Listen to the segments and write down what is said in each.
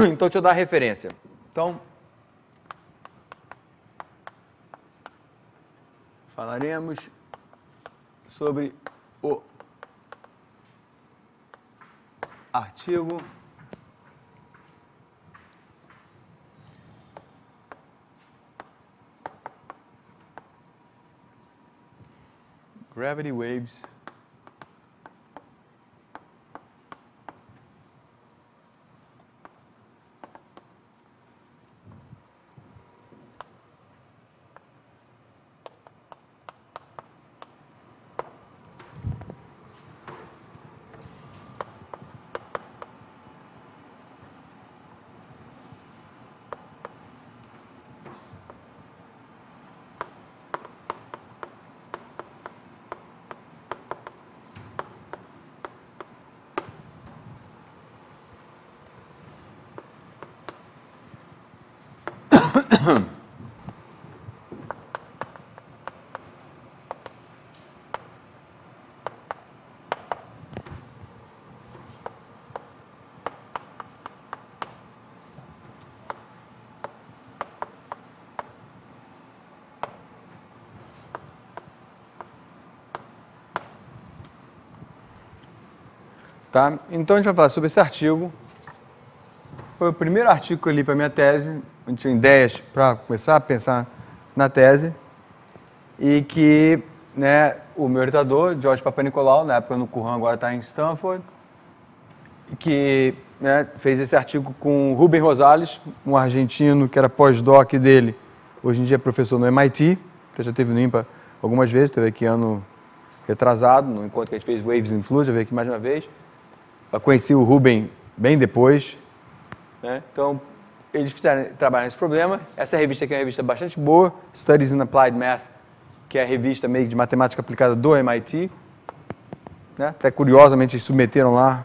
Então, deixa eu dar a referência. Então, falaremos sobre o artigo gravity waves Tá? Então a gente vai falar sobre esse artigo. Foi o primeiro artigo que eu li para minha tese, eu tinha ideias para começar a pensar na tese, e que né, o meu orientador, Jorge Papanicolau, na época no Curran, agora está em Stanford, que né, fez esse artigo com o Rubem Rosales, um argentino que era pós-doc dele, hoje em dia é professor no MIT, então já teve no IMPA algumas vezes, teve aqui ano retrasado, no encontro que a gente fez Waves in Flu, já veio aqui mais uma vez conheci o Ruben bem depois. Né? Então, eles fizeram trabalhar nesse problema. Essa revista aqui é uma revista bastante boa, Studies in Applied Math, que é a revista meio de matemática aplicada do MIT. Né? Até curiosamente eles submeteram lá,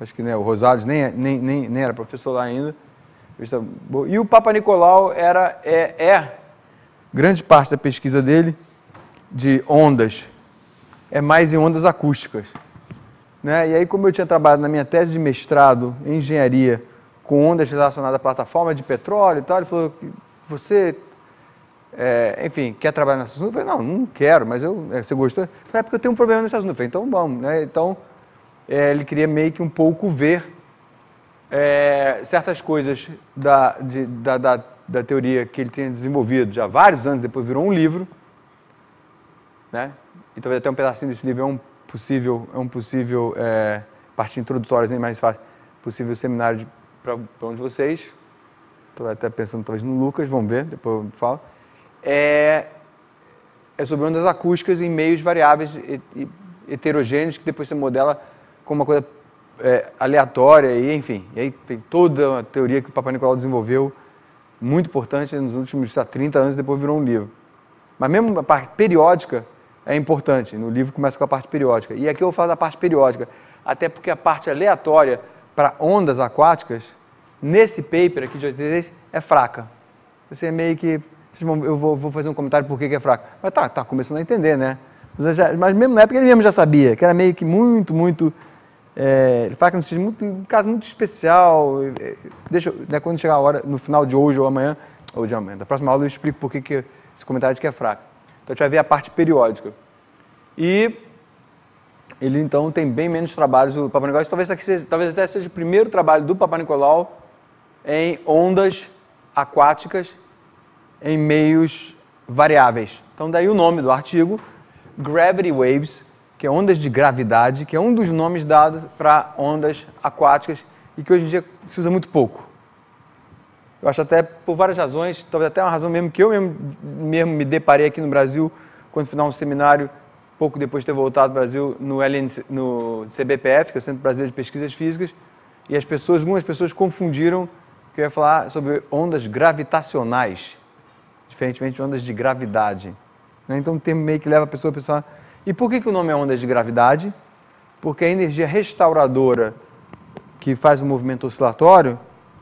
acho que né, o Rosales nem, é, nem, nem, nem era professor lá ainda. E o Papa Nicolau era, é, é grande parte da pesquisa dele de ondas, é mais em ondas acústicas. Né? E aí, como eu tinha trabalhado na minha tese de mestrado em engenharia com ondas relacionadas à plataforma de petróleo e tal, ele falou que você, é, enfim, quer trabalhar nessa assunto? Eu falei, não, não quero, mas eu, é, você gostou? Ele falou, é porque eu tenho um problema nessa assunto. Eu falei, então vamos. Né? Então, é, ele queria meio que um pouco ver é, certas coisas da, de, da, da, da teoria que ele tinha desenvolvido já vários anos, depois virou um livro, né? E talvez até um pedacinho desse livro é um possível, é um possível é, parte introdutória, nem mais fácil, possível seminário para um de vocês. Estou até pensando talvez no Lucas, vamos ver, depois eu falo. É, é sobre ondas acústicas em meios variáveis e, e, heterogêneos que depois você modela como uma coisa é, aleatória e enfim. E aí tem toda a teoria que o Papa Nicolau desenvolveu, muito importante nos últimos 30 anos, depois virou um livro. Mas mesmo a parte periódica é importante. No livro começa com a parte periódica. E aqui eu falo da parte periódica, até porque a parte aleatória para ondas aquáticas, nesse paper aqui de 83, é fraca. Você é meio que. Vão, eu vou, vou, fazer um comentário por que é fraca. Mas tá, tá começando a entender, né? Mas, já, mas, mesmo na época ele mesmo já sabia, que era meio que muito, muito. É, ele fala que é um caso muito especial. deixa, né, quando chegar a hora, no final de hoje ou amanhã, ou de amanhã, da próxima aula eu explico por que, que esse comentário de que é fraco. Então a gente vai ver a parte periódica. E ele então tem bem menos trabalhos do Papa Nicolau. Talvez, seja, talvez até seja o primeiro trabalho do Papa Nicolau em ondas aquáticas em meios variáveis. Então daí o nome do artigo, Gravity Waves, que é ondas de gravidade, que é um dos nomes dados para ondas aquáticas e que hoje em dia se usa muito pouco. Eu acho até por várias razões, talvez até uma razão mesmo que eu mesmo, mesmo me deparei aqui no Brasil quando final um seminário pouco depois de ter voltado ao Brasil no, LNC, no CBPF, que é o Centro Brasileiro de Pesquisas Físicas, e as pessoas, algumas pessoas confundiram que eu ia falar sobre ondas gravitacionais, diferentemente de ondas de gravidade. Né? Então, um termo meio que leva a pessoa a pensar: e por que, que o nome é ondas de gravidade? Porque a energia restauradora que faz o movimento oscilatório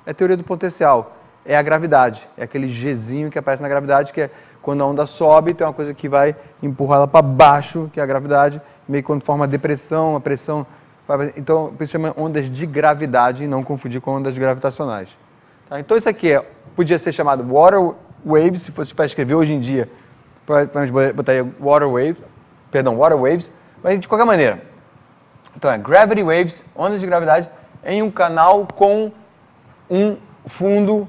é a teoria do potencial é a gravidade. É aquele Gzinho que aparece na gravidade, que é quando a onda sobe, tem uma coisa que vai empurrar ela para baixo, que é a gravidade, meio que quando forma depressão, a pressão. Então, por isso chama ondas de gravidade, e não confundir com ondas gravitacionais. Tá? Então, isso aqui é, podia ser chamado water wave, se fosse para escrever hoje em dia, provavelmente botaria water wave, perdão, water waves, mas de qualquer maneira. Então, é gravity waves, ondas de gravidade, em um canal com um fundo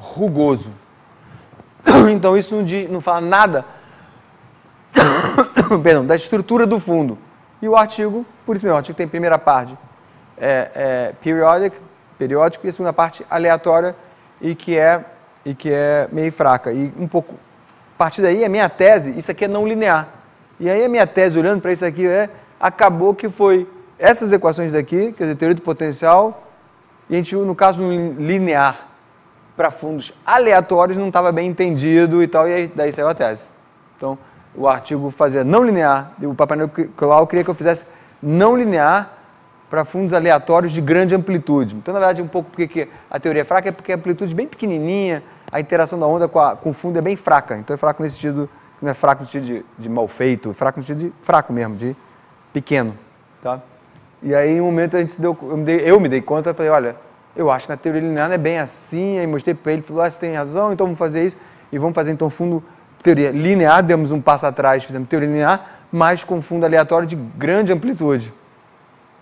rugoso. Então isso não, diz, não fala nada perdão, da estrutura do fundo. E o artigo, por isso mesmo, o artigo tem primeira parte é, é periodic, periódico e a segunda parte aleatória e que é e que é meio fraca e um pouco a partir daí a minha tese isso aqui é não linear e aí a minha tese olhando para isso aqui é acabou que foi essas equações daqui quer dizer teoria do potencial e a gente no caso linear para fundos aleatórios não estava bem entendido e tal, e aí, daí saiu a tese. Então, o artigo fazia não linear, e o Papai Noel queria que eu fizesse não linear para fundos aleatórios de grande amplitude. Então, na verdade, um pouco porque a teoria é fraca é porque a amplitude é bem pequenininha, a interação da onda com, a, com o fundo é bem fraca. Então, é fraco nesse sentido, não é fraco no sentido de, de mal feito, é fraco no sentido de fraco mesmo, de pequeno. Tá? E aí, em um momento, a gente deu, eu, me dei, eu me dei conta, falei, olha, eu acho que na teoria linear é, é bem assim, aí mostrei para ele, falou, ah, você tem razão, então vamos fazer isso, e vamos fazer então fundo teoria linear, demos um passo atrás, fizemos teoria linear, mas com fundo aleatório de grande amplitude,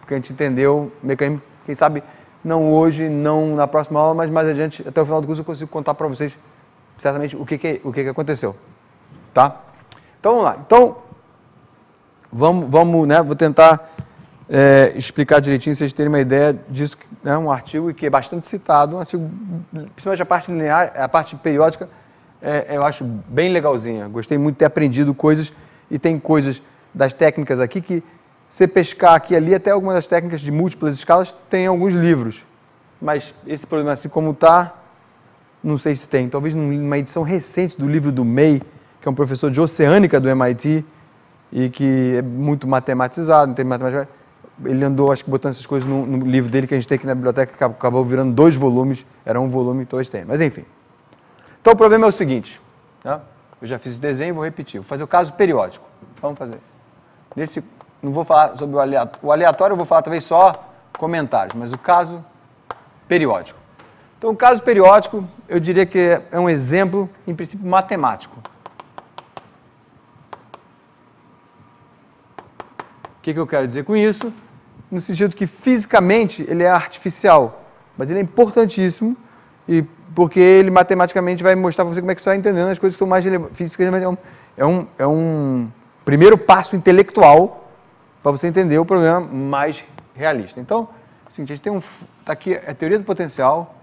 porque a gente entendeu o mecanismo, quem sabe não hoje, não na próxima aula, mas mais adiante, até o final do curso eu consigo contar para vocês certamente o que, que o que, que aconteceu, tá? Então vamos lá, então vamos, vamos né, vou tentar é, explicar direitinho, vocês terem uma ideia disso, é né, um artigo que é bastante citado, um artigo, principalmente a parte linear, a parte periódica, é, eu acho bem legalzinha. Gostei muito de ter aprendido coisas e tem coisas das técnicas aqui que você pescar aqui e ali, até algumas das técnicas de múltiplas escalas, tem alguns livros. Mas esse problema, assim como está, não sei se tem. Talvez numa edição recente do livro do MEI, que é um professor de oceânica do MIT e que é muito matematizado, tem matemática ele andou, acho que botando essas coisas no, no, livro dele que a gente tem aqui na biblioteca, que acabou virando dois volumes, era um volume, e dois tem. Mas enfim. Então o problema é o seguinte, né? eu já fiz esse desenho, vou repetir, vou fazer o caso periódico. Vamos fazer. Nesse, não vou falar sobre o aleatório, o aleatório eu vou falar talvez só comentários, mas o caso periódico. Então o caso periódico, eu diria que é um exemplo, em princípio, matemático. O que, que eu quero dizer com isso? no sentido que fisicamente ele é artificial, mas ele é importantíssimo e porque ele matematicamente vai mostrar para você como é que você vai tá entendendo as coisas que são mais relevantes. Fisicamente é, é um, é um, primeiro passo intelectual para você entender o problema mais realista. Então, assim, a gente tem um. Está aqui é a teoria do potencial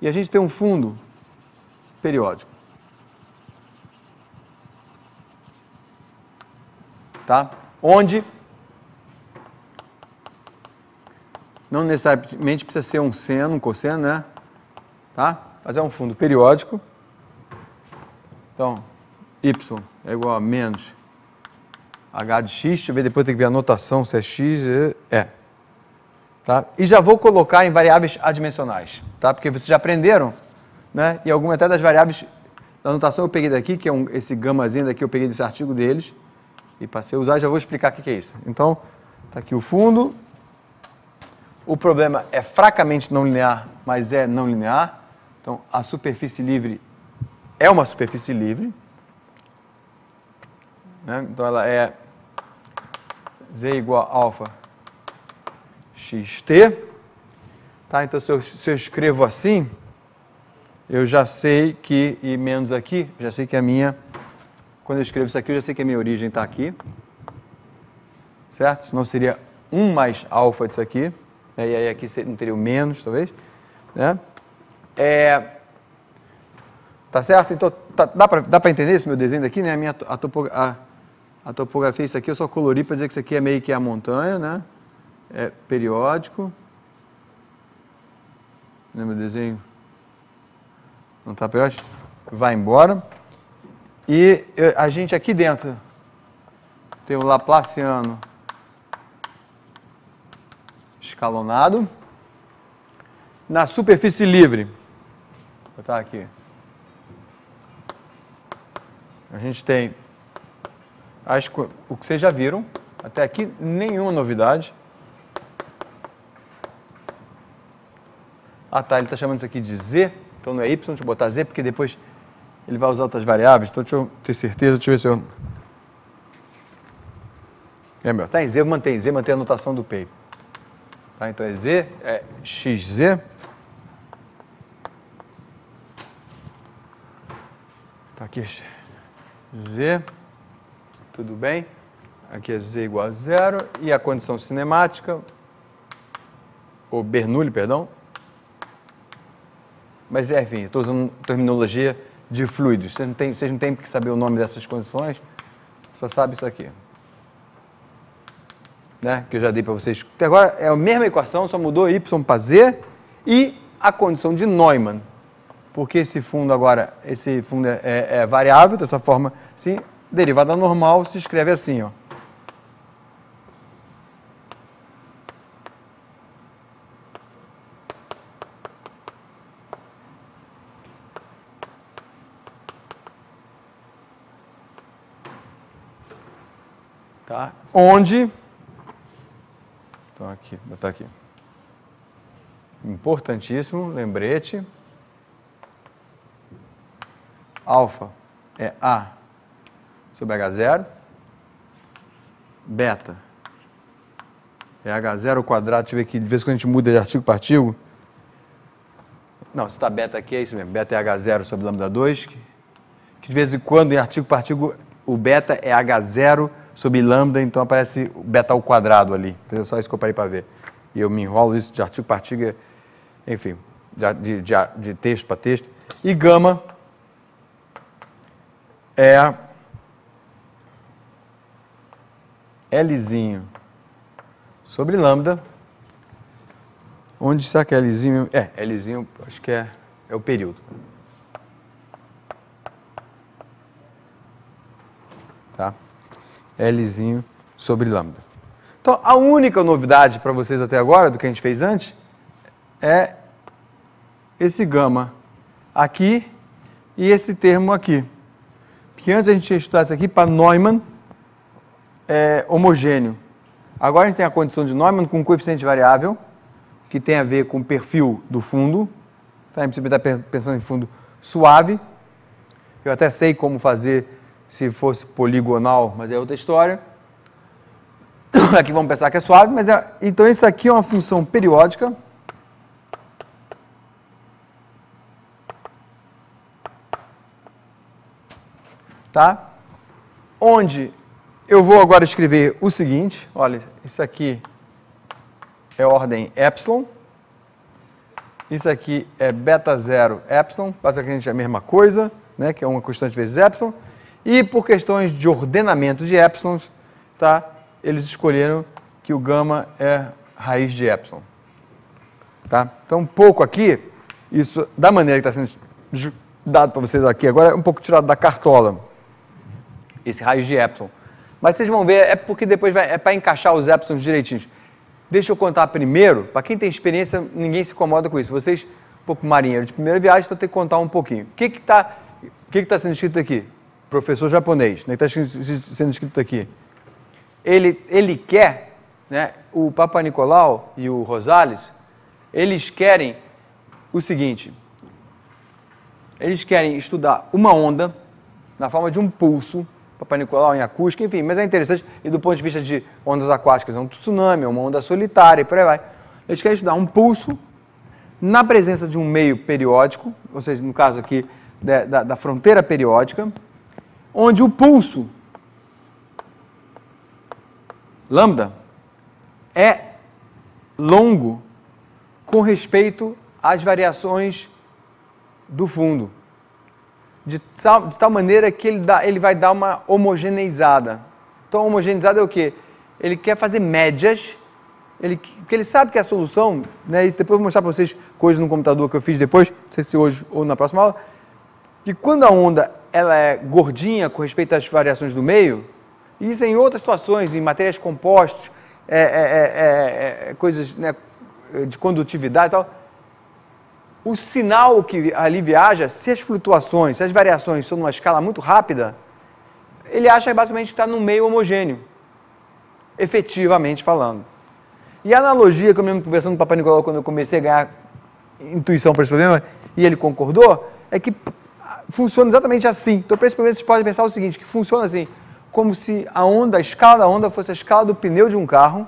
e a gente tem um fundo periódico. Tá? Onde Não necessariamente precisa ser um seno, um cosseno, né? Tá? Mas é um fundo periódico. Então, y é igual a menos h de x, deixa eu ver, depois tem que ver a notação se é x, é. é. Tá? E já vou colocar em variáveis adimensionais, tá? Porque vocês já aprenderam, né? E alguma até das variáveis da notação eu peguei daqui, que é um, esse gamazinho daqui eu peguei desse artigo deles, e passei a usar, já vou explicar o que é isso. Então, tá aqui o fundo, o problema é fracamente não linear, mas é não linear. Então, a superfície livre é uma superfície livre. Né? Então, ela é z igual a alfa xt. Tá? Então, se eu, se eu escrevo assim, eu já sei que, e menos aqui, já sei que a minha, quando eu escrevo isso aqui, eu já sei que a minha origem está aqui. Certo? Senão seria 1 mais alfa disso aqui né? e aí aqui não teria o menos, talvez. Né? É, tá certo? Então, tá, dá para entender esse meu desenho daqui, né? A, minha, a, topo, a, a topografia, isso aqui eu só colori para dizer que isso aqui é meio que a montanha, né? É periódico. Né, meu desenho não está periódico? Vai embora. E a gente aqui dentro tem o Laplaciano escalonado. Na superfície livre, vou botar aqui, a gente tem as, o que vocês já viram, até aqui nenhuma novidade. Ah tá, ele está chamando isso aqui de Z, então não é Y, deixa eu botar Z, porque depois ele vai usar outras variáveis, então deixa eu ter certeza, deixa eu ver se eu... É meu, tá em Z, mantém Z, mantém a notação do paper. Tá? Então é Z, é XZ. Tá aqui Z, tudo bem? Aqui é Z igual a zero e a condição cinemática, ou Bernoulli, perdão. Mas é, enfim, estou usando terminologia de fluidos. Vocês não têm que saber o nome dessas condições, só sabe isso aqui né, que eu já dei para vocês. Até agora é a mesma equação, só mudou y para z e a condição de Neumann. Porque esse fundo agora, esse fundo é, é, é variável, dessa forma, sim, derivada normal se escreve assim, ó. Tá? Onde então aqui, botar aqui. Importantíssimo, lembrete. Alfa é A sobre H0. Beta é H0 ao quadrado. Deixa eu ver aqui, de vez em quando a gente muda de artigo para artigo. Não, se está beta aqui, é isso mesmo. Beta é H0 sobre lambda 2. Que, de vez em quando, em artigo para artigo, o beta é H0 sobre lambda, então aparece beta ao quadrado ali. Entendeu? Só isso que eu parei para ver. E eu me enrolo isso de artigo para artigo, enfim, de, de, de texto para texto. E gama é Lzinho sobre lambda. Onde será que é Lzinho? É, Lzinho acho que é, é o período. Tá? Lzinho sobre lambda. Então, a única novidade para vocês até agora, do que a gente fez antes, é esse gama aqui e esse termo aqui. Porque antes a gente tinha estudado isso aqui para Neumann é, homogêneo. Agora a gente tem a condição de Neumann com coeficiente variável, que tem a ver com o perfil do fundo. Então, tá? A gente está pensando em fundo suave. Eu até sei como fazer se fosse poligonal, mas é outra história. Aqui vamos pensar que é suave, mas é... Então isso aqui é uma função periódica. Tá? Onde eu vou agora escrever o seguinte, olha, isso aqui é ordem epsilon, isso aqui é beta zero epsilon, basicamente é a mesma coisa, né, que é uma constante vezes epsilon, e por questões de ordenamento de epsilons, tá? eles escolheram que o gama é raiz de epsilon. Tá? Então, um pouco aqui, isso da maneira que está sendo dado para vocês aqui agora, é um pouco tirado da cartola, esse raiz de epsilon. Mas vocês vão ver, é porque depois vai, é para encaixar os epsilons direitinhos. Deixa eu contar primeiro, para quem tem experiência, ninguém se incomoda com isso. Vocês, um pouco marinheiro de primeira viagem, então tem que contar um pouquinho. O que está que que tá sendo escrito aqui? professor japonês, né, que está sendo escrito aqui, ele, ele quer, né, o Papa Nicolau e o Rosales, eles querem o seguinte: eles querem estudar uma onda na forma de um pulso, Papa Nicolau em acústica, enfim, mas é interessante, e do ponto de vista de ondas aquáticas, é um tsunami, é uma onda solitária e por aí vai. Eles querem estudar um pulso na presença de um meio periódico, ou seja, no caso aqui da, né, da, da fronteira periódica, onde o pulso lambda é longo com respeito às variações do fundo, de tal, de tal maneira que ele, dá, ele vai dar uma homogeneizada. Então, homogeneizada é o quê? Ele quer fazer médias ele, porque ele sabe que é a solução, né, isso depois eu vou mostrar para vocês coisas no computador que eu fiz depois, não sei se hoje ou na próxima aula, que quando a onda ela é gordinha com respeito às variações do meio, e isso é em outras situações, em materiais compostos, é é, é, é, é, coisas né, de condutividade e tal, o sinal que ali viaja, se as flutuações, se as variações são numa escala muito rápida, ele acha basicamente que está no meio homogêneo, efetivamente falando. E a analogia que eu mesmo conversando com o Papai Nicolau quando eu comecei a ganhar intuição para esse problema, e ele concordou, é que funciona exatamente assim. Então, principalmente, vocês podem pensar o seguinte, que funciona assim, como se a onda, a escala da onda fosse a escala do pneu de um carro,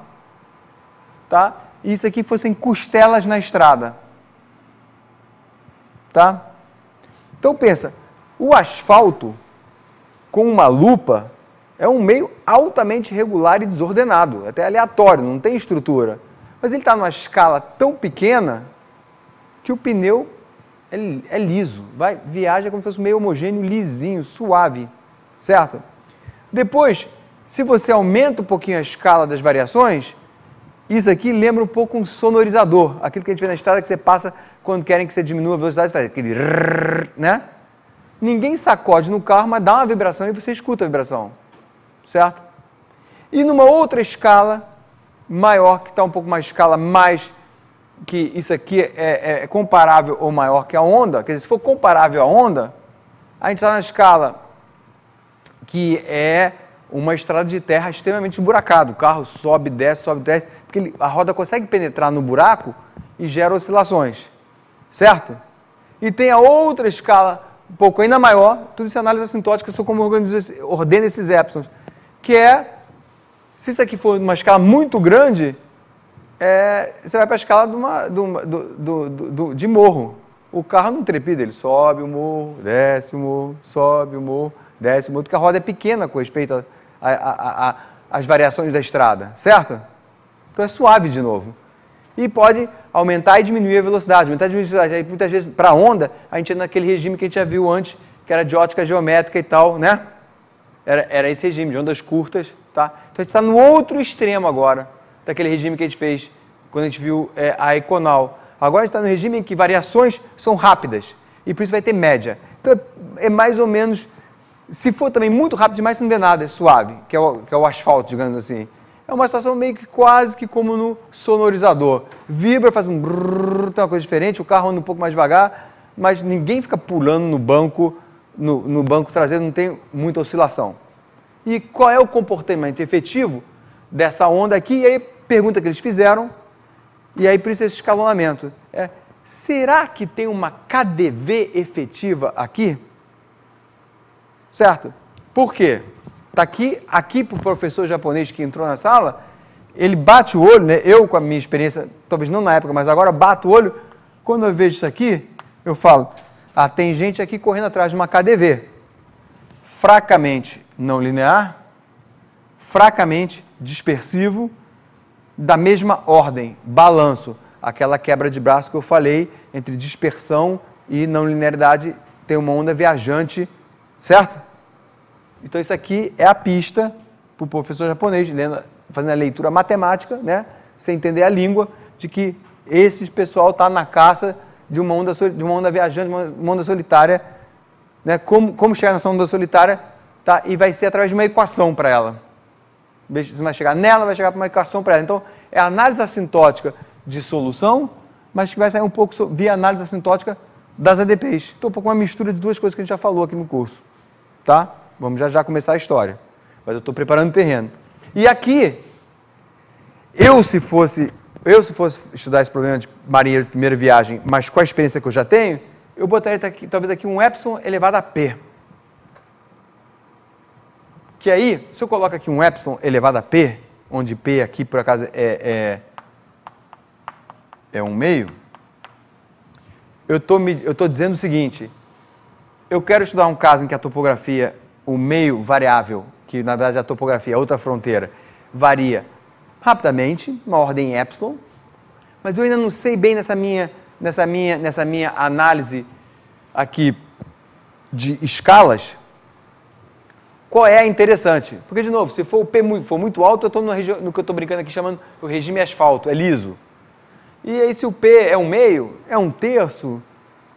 tá? E isso aqui fossem costelas na estrada. Tá? Então pensa, o asfalto com uma lupa é um meio altamente regular e desordenado, é até aleatório, não tem estrutura. Mas ele está numa escala tão pequena que o pneu é, é liso, vai, viaja como se fosse meio homogêneo, lisinho, suave, certo? Depois, se você aumenta um pouquinho a escala das variações, isso aqui lembra um pouco um sonorizador, aquilo que a gente vê na estrada que você passa quando querem que você diminua a velocidade, faz aquele né? Ninguém sacode no carro, mas dá uma vibração e você escuta a vibração, certo? E numa outra escala maior, que está um pouco mais escala mais que isso aqui é, é, é, comparável ou maior que a onda, quer dizer, se for comparável à onda, a gente está na escala que é uma estrada de terra extremamente esburacada. O carro sobe, desce, sobe, desce, porque ele, a roda consegue penetrar no buraco e gera oscilações, certo? E tem a outra escala, um pouco ainda maior, tudo isso é análise assintótica, só como ordena esses épsilons, que é, se isso aqui for uma escala muito grande, é, você vai para a escala de, uma, de, uma, do, do, do, de morro. O carro não trepida, ele sobe o morro, desce o morro, sobe o morro, desce o morro, porque a roda é pequena com respeito às variações da estrada, certo? Então é suave de novo. E pode aumentar e diminuir a velocidade, aumentar e diminuir a velocidade. Aí, muitas vezes, para onda, a gente é naquele regime que a gente já viu antes, que era de ótica geométrica e tal, né? Era, era esse regime, de ondas curtas, tá? Então a gente está no outro extremo agora daquele regime que a gente fez quando a gente viu é, a Econal. Agora a gente está no regime em que variações são rápidas e por isso vai ter média. Então é mais ou menos, se for também muito rápido demais, não vê nada, é suave, que é, o, que é o asfalto, digamos assim. É uma situação meio que quase que como no sonorizador. Vibra, faz um brrr, tem uma coisa diferente, o carro anda um pouco mais devagar, mas ninguém fica pulando no banco, no, no banco traseiro, não tem muita oscilação. E qual é o comportamento efetivo dessa onda aqui? E aí pergunta que eles fizeram, e aí por isso esse escalonamento. É, será que tem uma KDV efetiva aqui? Certo? Por quê? Está aqui, aqui para o professor japonês que entrou na sala, ele bate o olho, né? eu com a minha experiência, talvez não na época, mas agora bato o olho, quando eu vejo isso aqui, eu falo, ah, tem gente aqui correndo atrás de uma KDV, fracamente não linear, fracamente dispersivo, da mesma ordem, balanço, aquela quebra de braço que eu falei entre dispersão e não linearidade, tem uma onda viajante, certo? Então isso aqui é a pista para o professor japonês, lendo, né, fazendo a leitura matemática, né, sem entender a língua, de que esse pessoal está na caça de uma onda, de uma onda viajante, uma onda solitária, né, como, como chegar nessa onda solitária, tá, e vai ser através de uma equação para ela vai chegar nela, vai chegar para uma equação para ela. Então, é análise assintótica de solução, mas que vai sair um pouco via análise assintótica das ADPs. Então, um pouco uma mistura de duas coisas que a gente já falou aqui no curso. Tá? Vamos já já começar a história. Mas eu estou preparando o terreno. E aqui, eu se fosse eu se fosse estudar esse problema de marinheiro de primeira viagem, mas com a experiência que eu já tenho, eu botaria talvez aqui um epsilon elevado a p. Que aí, se eu coloco aqui um epsilon elevado a p, onde p aqui por acaso é, é, é um meio, eu tô estou dizendo o seguinte, eu quero estudar um caso em que a topografia, o meio variável, que na verdade é a topografia, a outra fronteira, varia rapidamente, uma ordem epsilon, mas eu ainda não sei bem nessa minha, nessa minha, nessa minha análise aqui de escalas, qual é a interessante? Porque, de novo, se for o P muito, for muito alto, eu estou no, no que eu estou brincando aqui chamando o regime asfalto, é liso. E aí, se o P é um meio, é um terço,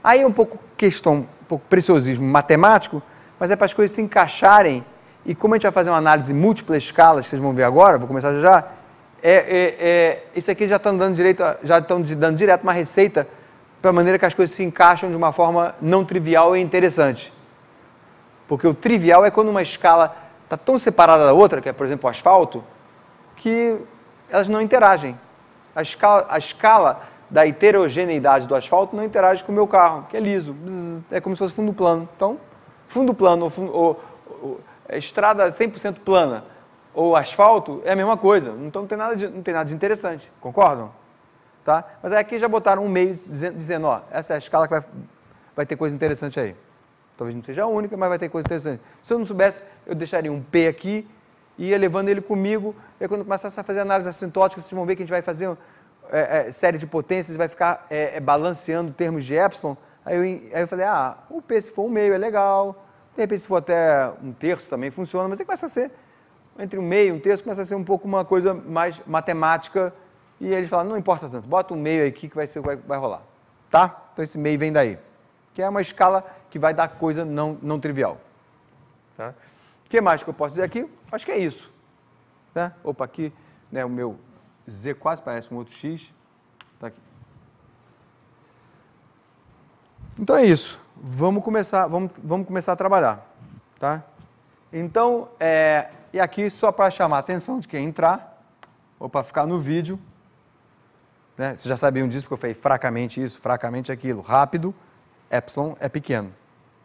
aí é um pouco questão, um pouco preciosismo matemático, mas é para as coisas se encaixarem. E como a gente vai fazer uma análise múltipla escalas, que vocês vão ver agora, vou começar já, é, é, é, isso aqui já estão tá dando direito, já estão dando direto uma receita para a maneira que as coisas se encaixam de uma forma não trivial e interessante. Porque o trivial é quando uma escala está tão separada da outra, que é, por exemplo, o asfalto, que elas não interagem. A escala, a escala da heterogeneidade do asfalto não interage com o meu carro, que é liso. é como se fosse fundo plano. Então, fundo plano ou, ou, ou é estrada 100% plana ou asfalto é a mesma coisa. Então, não tem nada de, não tem nada de interessante. Concordam? Tá? Mas aí aqui já botaram um meio dizendo, dizendo ó, essa é a escala que vai, vai ter coisa interessante aí. Talvez não seja a única, mas vai ter coisa interessante. Se eu não soubesse, eu deixaria um P aqui e ia levando ele comigo. E quando começasse a fazer análise assintótica, vocês vão ver que a gente vai fazer é, é, série de potências, vai ficar é, é, balanceando termos de epsilon. Aí eu, aí eu falei, ah, o P se for um meio é legal. De repente, se for até um terço também funciona, mas aí começa a ser entre um meio e um terço, começa a ser um pouco uma coisa mais matemática. E eles falam, não importa tanto, bota um meio aqui que vai ser vai, vai rolar. Tá? Então esse meio vem daí. Que é uma escala que vai dar coisa não, não trivial. Tá? O tá? que mais que eu posso dizer aqui? Acho que é isso. Tá? Opa, aqui né, o meu Z quase parece um outro X. Tá aqui. Então é isso. Vamos começar, vamos, vamos começar a trabalhar. Tá? Então, é, e aqui só para chamar a atenção de quem entrar, ou para ficar no vídeo. Né? Vocês já sabiam disso, porque eu falei fracamente isso, fracamente aquilo. Rápido, epsilon é pequeno.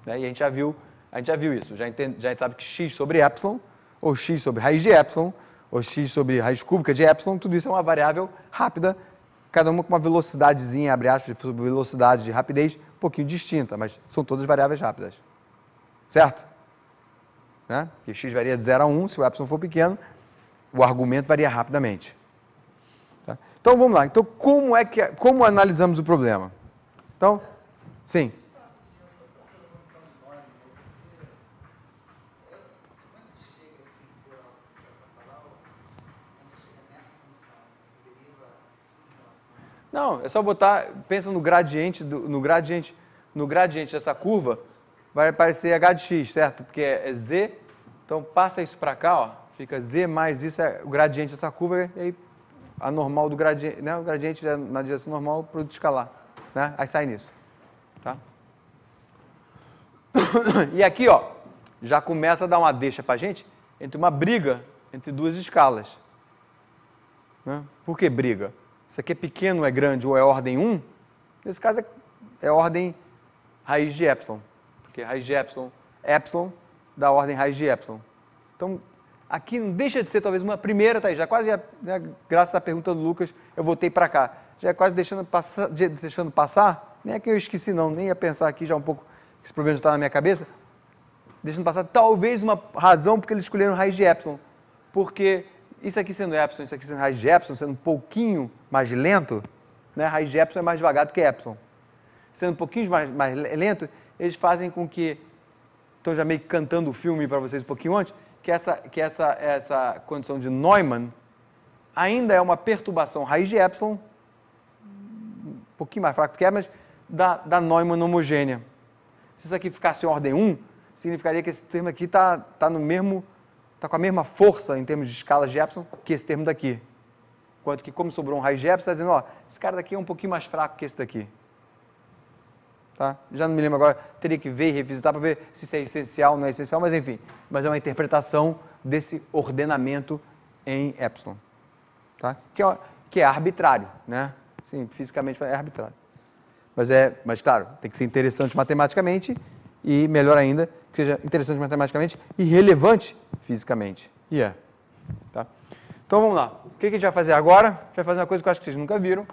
Né? E a gente já viu, a gente já viu isso, já, entende, já sabe que x sobre epsilon, ou x sobre raiz de epsilon, ou x sobre raiz cúbica de epsilon, tudo isso é uma variável rápida, cada uma com uma velocidadezinha, abre aspas, velocidade de rapidez um pouquinho distinta, mas são todas variáveis rápidas. Certo? Né? Que x varia de 0 a 1, um, se o epsilon for pequeno, o argumento varia rapidamente. Tá? Então vamos lá. Então como é que é, como analisamos o problema? Então, sim. Não, é só botar, pensa no gradiente, do, no gradiente, no gradiente dessa curva, vai aparecer h de x, certo? Porque é, é z, então passa isso para cá, ó, fica z mais isso, é o gradiente dessa curva, e aí a normal do gradiente, né? O gradiente é na direção normal, o produto escalar, né? Aí sai nisso, tá? E aqui, ó, já começa a dar uma deixa para gente entre uma briga entre duas escalas. Né? Por que briga? Isso aqui é pequeno, é grande ou é ordem 1, nesse caso é, é ordem raiz de epsilon, porque raiz de epsilon, epsilon da ordem raiz de epsilon. Então, aqui não deixa de ser talvez uma primeira, tá aí, já quase, né, graças à pergunta do Lucas, eu voltei para cá. Já é quase deixando, passa, deixando passar, nem é que eu esqueci não, nem ia pensar aqui já um pouco, esse problema já está na minha cabeça, deixando passar talvez uma razão porque eles escolheram raiz de epsilon, porque isso aqui sendo Epsilon, isso aqui sendo raiz de Epsilon, sendo um pouquinho mais lento, né? raiz de Epsilon é mais devagar do que Epsilon. Sendo um pouquinho mais, mais lento, eles fazem com que, estou já meio que cantando o filme para vocês um pouquinho antes, que essa, que essa, essa condição de Neumann ainda é uma perturbação raiz de Epsilon, um pouquinho mais fraco do que é, mas da, da Neumann homogênea. Se isso aqui ficasse em ordem 1, significaria que esse termo aqui está tá no mesmo está com a mesma força em termos de escala de Epsilon que esse termo daqui. Enquanto que, como sobrou um raiz de Epsilon, está dizendo, ó, esse cara daqui é um pouquinho mais fraco que esse daqui. Tá? Já não me lembro agora, teria que ver e revisitar para ver se isso é essencial ou não é essencial, mas enfim, mas é uma interpretação desse ordenamento em Epsilon, tá? que, é, que é arbitrário, né? Sim, fisicamente é arbitrário. Mas, é, mas claro, tem que ser interessante matematicamente e, melhor ainda, que seja interessante matematicamente e relevante fisicamente. E yeah. é. Tá? Então vamos lá. O que a gente vai fazer agora? A gente vai fazer uma coisa que eu acho que vocês nunca viram,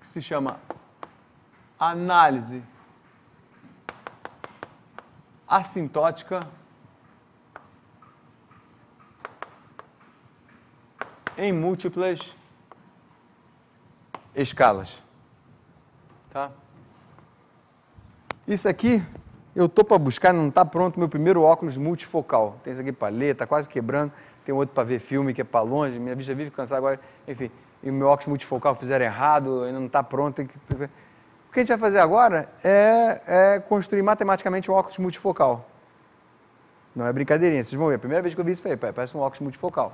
que se chama análise assintótica em múltiplas escalas. Tá? Isso aqui eu tô para buscar, não está pronto meu primeiro óculos multifocal. Tem isso aqui está quase quebrando. Tem outro para ver filme que é para longe. Minha vista vive cansada agora. Enfim, e meu óculos multifocal fizeram errado, ainda não está pronto. Que... O que a gente vai fazer agora é, é construir matematicamente um óculos multifocal. Não é brincadeirinha, vocês vão ver. A primeira vez que eu vi isso foi, parece um óculos multifocal.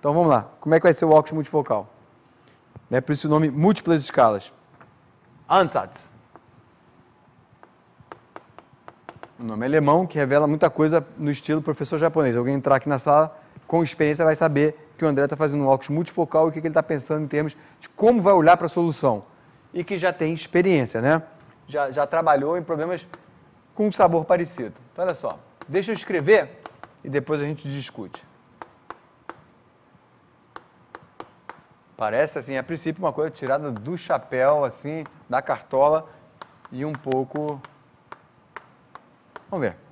Então vamos lá. Como é que vai ser o óculos multifocal? É por isso o nome múltiplas escalas. Ansatz. um nome é alemão que revela muita coisa no estilo professor japonês. Alguém entrar aqui na sala com experiência vai saber que o André está fazendo um óculos multifocal e o que, que ele está pensando em termos de como vai olhar para a solução. E que já tem experiência, né? Já, já trabalhou em problemas com sabor parecido. Então, olha só, deixa eu escrever e depois a gente discute. Parece, assim, a princípio, uma coisa tirada do chapéu, assim, da cartola e um pouco Vamos ver.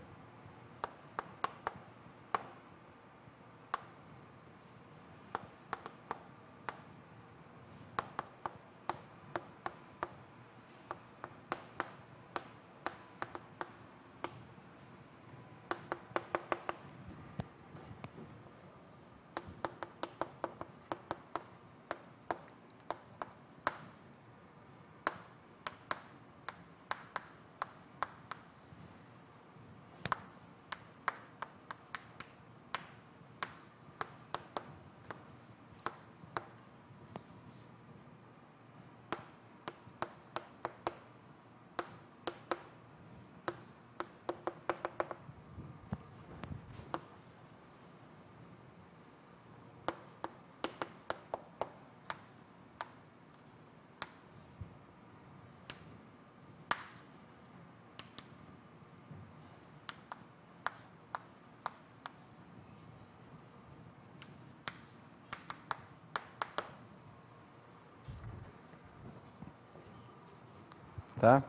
Tá?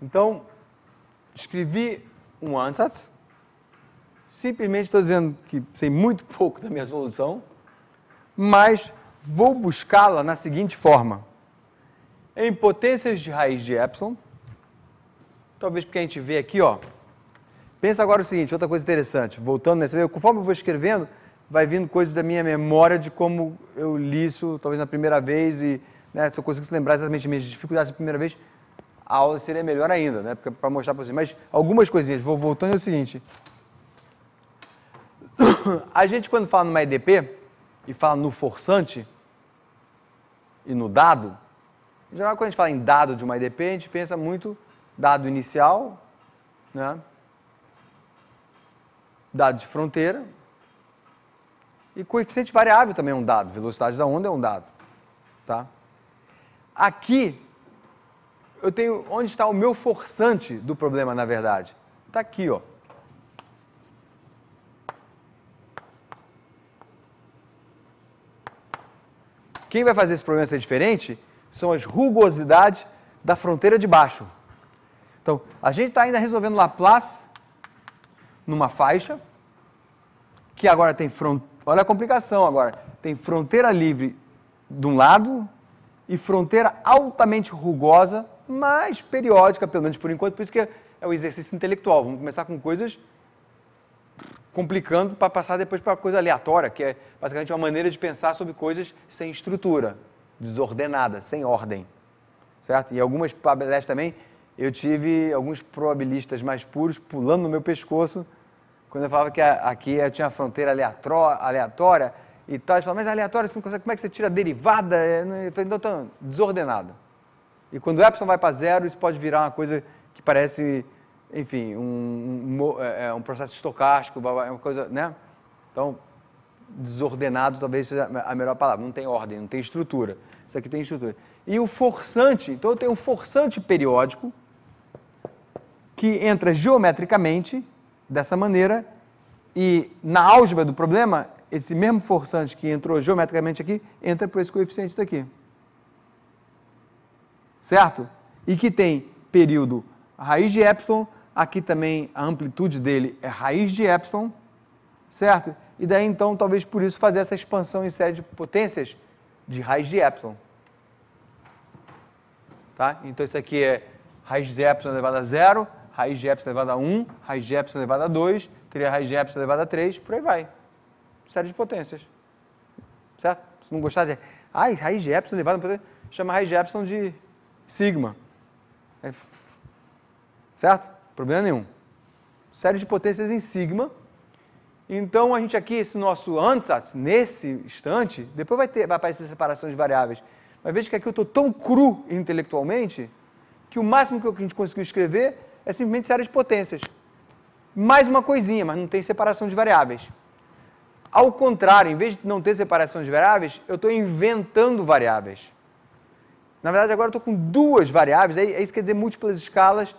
Então, escrevi um ansatz, simplesmente estou dizendo que sei muito pouco da minha solução, mas vou buscá-la na seguinte forma. Em potências de raiz de epsilon, talvez porque a gente vê aqui, ó. Pensa agora o seguinte, outra coisa interessante, voltando nessa, conforme eu vou escrevendo, vai vindo coisas da minha memória de como eu li isso, talvez na primeira vez, e né, se eu conseguisse lembrar exatamente minhas dificuldades da primeira vez, a aula seria melhor ainda, né? Para é mostrar para vocês. Mas algumas coisinhas, vou voltando é o seguinte. A gente, quando fala numa EDP e fala no forçante e no dado, em geral, quando a gente fala em dado de uma EDP, a gente pensa muito dado inicial, né? dado de fronteira e coeficiente variável também é um dado, velocidade da onda é um dado. Tá? Aqui eu tenho onde está o meu forçante do problema, na verdade. Está aqui, ó. Quem vai fazer esse problema ser diferente são as rugosidades da fronteira de baixo. Então, a gente está ainda resolvendo Laplace numa faixa, que agora tem fronteira. Olha a complicação agora. Tem fronteira livre de um lado e fronteira altamente rugosa, mas periódica, pelo menos por enquanto, por isso que é o um exercício intelectual. Vamos começar com coisas complicando para passar depois para coisa aleatória, que é basicamente uma maneira de pensar sobre coisas sem estrutura, desordenada, sem ordem. Certo? E algumas probabilidades também, eu tive alguns probabilistas mais puros pulando no meu pescoço quando eu falava que aqui eu tinha uma fronteira aleatória e tal. Eles falam, mas é aleatório, você não consegue, como é que você tira a derivada? É, né, eu falei, então desordenado. E quando o Epsilon vai para zero, isso pode virar uma coisa que parece, enfim, um, um, um é, é processo estocástico, uma coisa, né? Então, desordenado talvez seja a melhor palavra. Não tem ordem, não tem estrutura. Isso aqui tem estrutura. E o forçante, então eu tenho um forçante periódico que entra geometricamente dessa maneira e na álgebra do problema esse mesmo forçante que entrou geometricamente aqui, entra por esse coeficiente daqui. Certo? E que tem período raiz de epsilon, aqui também a amplitude dele é raiz de epsilon, certo? E daí então, talvez por isso, fazer essa expansão em série de potências de raiz de epsilon. Tá? Então isso aqui é raiz de epsilon elevado a zero, raiz de epsilon elevado a 1, raiz de epsilon elevado a 2, teria raiz de epsilon elevado a 3, por aí vai série de potências. Certo? Se não gostar de. Ai, raiz de epsilon elevado a potência. Chama raiz de epsilon de sigma. Certo? Problema nenhum. Série de potências em sigma. Então a gente aqui, esse nosso ansatz, nesse instante, depois vai, ter, vai aparecer separação de variáveis. Mas veja que aqui eu estou tão cru intelectualmente que o máximo que a gente conseguiu escrever é simplesmente série de potências. Mais uma coisinha, mas não tem separação de variáveis. Ao contrário, em vez de não ter separação de variáveis, eu estou inventando variáveis. Na verdade, agora eu estou com duas variáveis, aí isso quer dizer múltiplas escalas,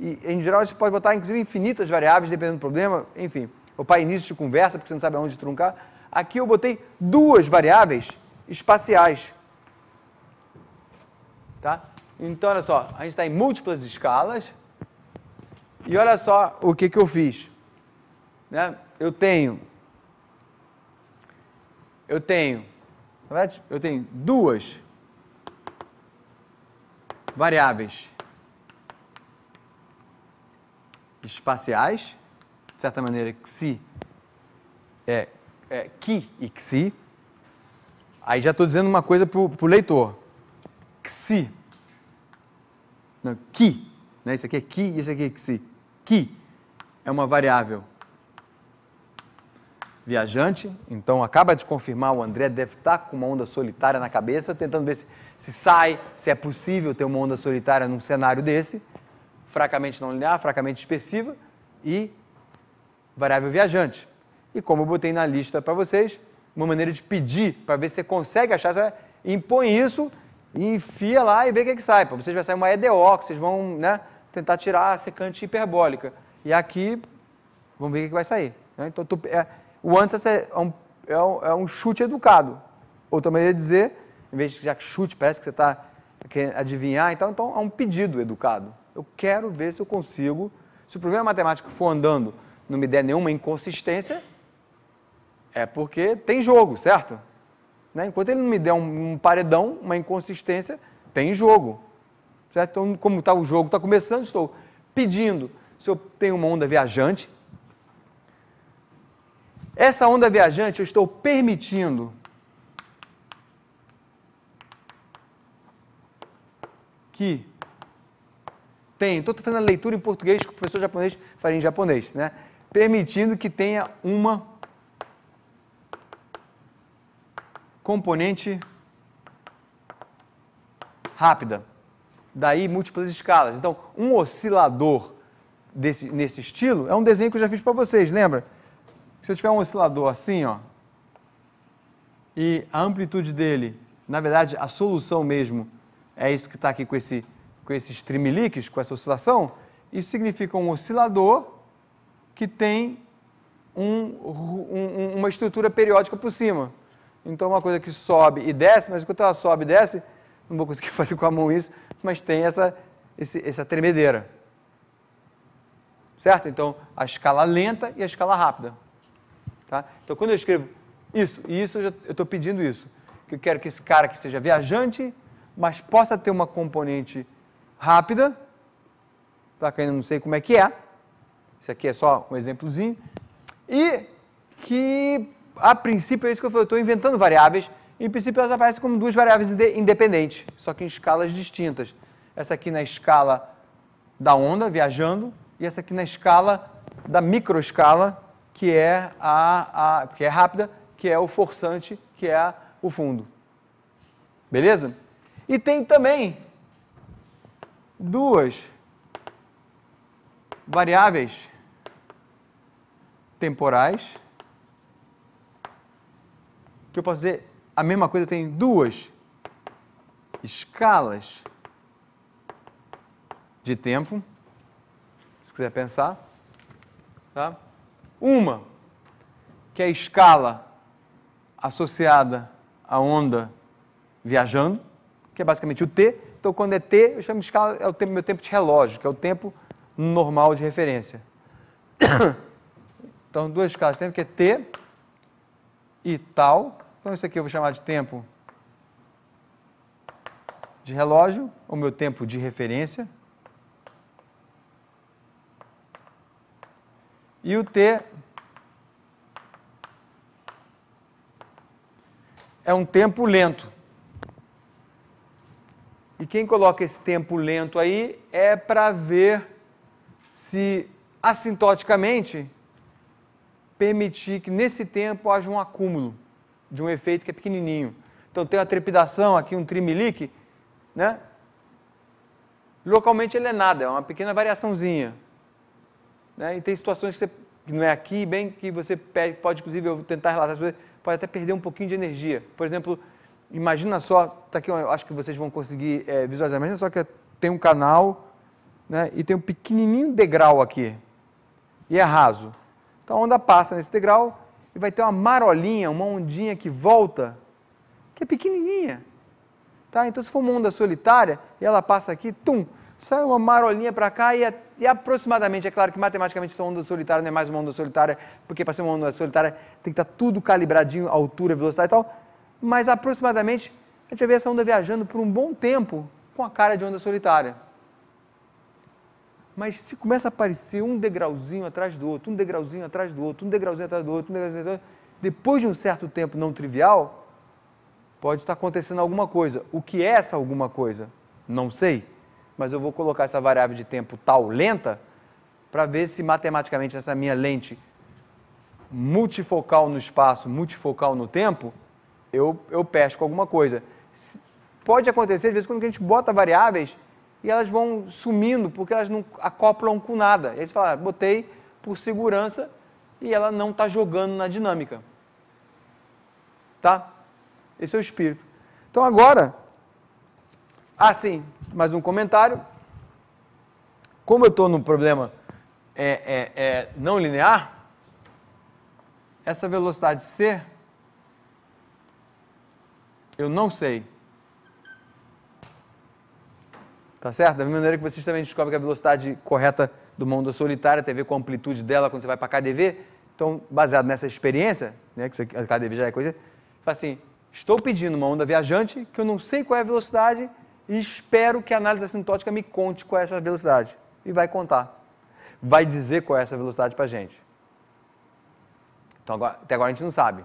e em geral você pode botar inclusive infinitas variáveis, dependendo do problema, enfim, o pai início de conversa, porque você não sabe aonde truncar. Aqui eu botei duas variáveis espaciais. Tá? Então, olha só, a gente está em múltiplas escalas, e olha só o que, que eu fiz. Né? Eu tenho eu tenho, eu tenho duas variáveis espaciais, de certa maneira, xi é, é que e xi. Aí já estou dizendo uma coisa para o leitor. Xi. Não, ki. Né? Isso aqui é que e isso aqui é xi. que é uma variável viajante, então acaba de confirmar, o André deve estar tá com uma onda solitária na cabeça, tentando ver se, se sai, se é possível ter uma onda solitária num cenário desse, fracamente não linear, fracamente expressiva e variável viajante. E como eu botei na lista para vocês, uma maneira de pedir para ver se você consegue achar, você impõe isso enfia lá e vê o que, é que sai. Para vocês vai sair uma EDO, que vocês vão né, tentar tirar a secante hiperbólica. E aqui, vamos ver o que, é que vai sair. Né. Então, tu, é, o antes é um, é um, é um chute educado. Outra maneira de dizer, em vez de já que chute, parece que você está querendo adivinhar, então, então é um pedido educado. Eu quero ver se eu consigo. Se o problema matemático for andando, não me der nenhuma inconsistência, é porque tem jogo, certo? Né? Enquanto ele não me der um, um paredão, uma inconsistência, tem jogo. Certo? Então, como está o jogo está começando, estou pedindo se eu tenho uma onda viajante, essa onda viajante eu estou permitindo que tem, estou fazendo a leitura em português que o professor japonês faria em japonês, né? Permitindo que tenha uma componente rápida. Daí múltiplas escalas. Então, um oscilador desse, nesse estilo é um desenho que eu já fiz para vocês, lembra? Se eu tiver um oscilador assim, ó, e a amplitude dele, na verdade, a solução mesmo é isso que está aqui com, esse, com esses trimeliques, com essa oscilação, isso significa um oscilador que tem um, um, uma estrutura periódica por cima. Então, uma coisa que sobe e desce, mas enquanto ela sobe e desce, não vou conseguir fazer com a mão isso, mas tem essa, esse, essa tremedeira. Certo? Então, a escala lenta e a escala rápida. Tá? Então, quando eu escrevo isso e isso, eu estou pedindo isso. Que eu quero que esse cara que seja viajante, mas possa ter uma componente rápida, tá? que eu ainda não sei como é que é. Isso aqui é só um exemplozinho. E que, a princípio, é isso que eu falei, eu estou inventando variáveis. Em princípio, elas aparecem como duas variáveis independentes, só que em escalas distintas. Essa aqui na escala da onda, viajando, e essa aqui na escala da microescala, que é a, a que é rápida, que é o forçante, que é a, o fundo. Beleza? E tem também duas variáveis temporais que eu posso dizer a mesma coisa tem duas escalas de tempo, se quiser pensar, tá? Uma, que é a escala associada à onda viajando, que é basicamente o T. Então, quando é T, eu chamo de escala, é o tempo, meu tempo de relógio, que é o tempo normal de referência. Então, duas escalas de tempo, que é T e tal. Então, isso aqui eu vou chamar de tempo de relógio, o meu tempo de referência. E o T é um tempo lento. E quem coloca esse tempo lento aí é para ver se assintoticamente permitir que nesse tempo haja um acúmulo de um efeito que é pequenininho. Então tem uma trepidação aqui, um trimelique, né? Localmente ele é nada, é uma pequena variaçãozinha, né? E tem situações que, você, que não é aqui, bem que você pode, inclusive, eu tentar relatar, pode até perder um pouquinho de energia. Por exemplo, imagina só, tá aqui, eu acho que vocês vão conseguir é, visualizar, imagina só que tem um canal né, e tem um pequenininho degrau aqui, e é raso. Então a onda passa nesse degrau e vai ter uma marolinha, uma ondinha que volta, que é pequenininha. Tá? Então se for uma onda solitária e ela passa aqui, tum, sai uma marolinha para cá e, é, e, é aproximadamente, é claro que matematicamente essa onda solitária não é mais uma onda solitária, porque para ser uma onda solitária tem que estar tá tudo calibradinho, altura, velocidade e tal, mas aproximadamente a gente vai ver essa onda viajando por um bom tempo com a cara de onda solitária. Mas se começa a aparecer um degrauzinho atrás do outro, um degrauzinho atrás do outro, um degrauzinho atrás do outro, um degrauzinho atrás do outro, depois de um certo tempo não trivial, pode estar acontecendo alguma coisa. O que é essa alguma coisa? Não sei mas eu vou colocar essa variável de tempo tal lenta para ver se matematicamente essa minha lente multifocal no espaço, multifocal no tempo, eu, eu pesco alguma coisa. Pode acontecer, de vez em quando, que a gente bota variáveis e elas vão sumindo porque elas não acoplam com nada. E aí você fala, ah, botei por segurança e ela não está jogando na dinâmica. Tá? Esse é o espírito. Então agora, ah, sim, mais um comentário. Como eu estou no problema é, é, é não linear, essa velocidade c, eu não sei. Tá certo? Da mesma maneira que vocês também descobrem que a velocidade correta do mundo é solitária tem a ver com a amplitude dela quando você vai para KDV. Então, baseado nessa experiência, né, que a KDV já é coisa, fala assim, estou pedindo uma onda viajante que eu não sei qual é a velocidade e espero que a análise assintótica me conte qual é essa velocidade. E vai contar. Vai dizer qual é essa velocidade para a gente. Então, agora, até agora a gente não sabe.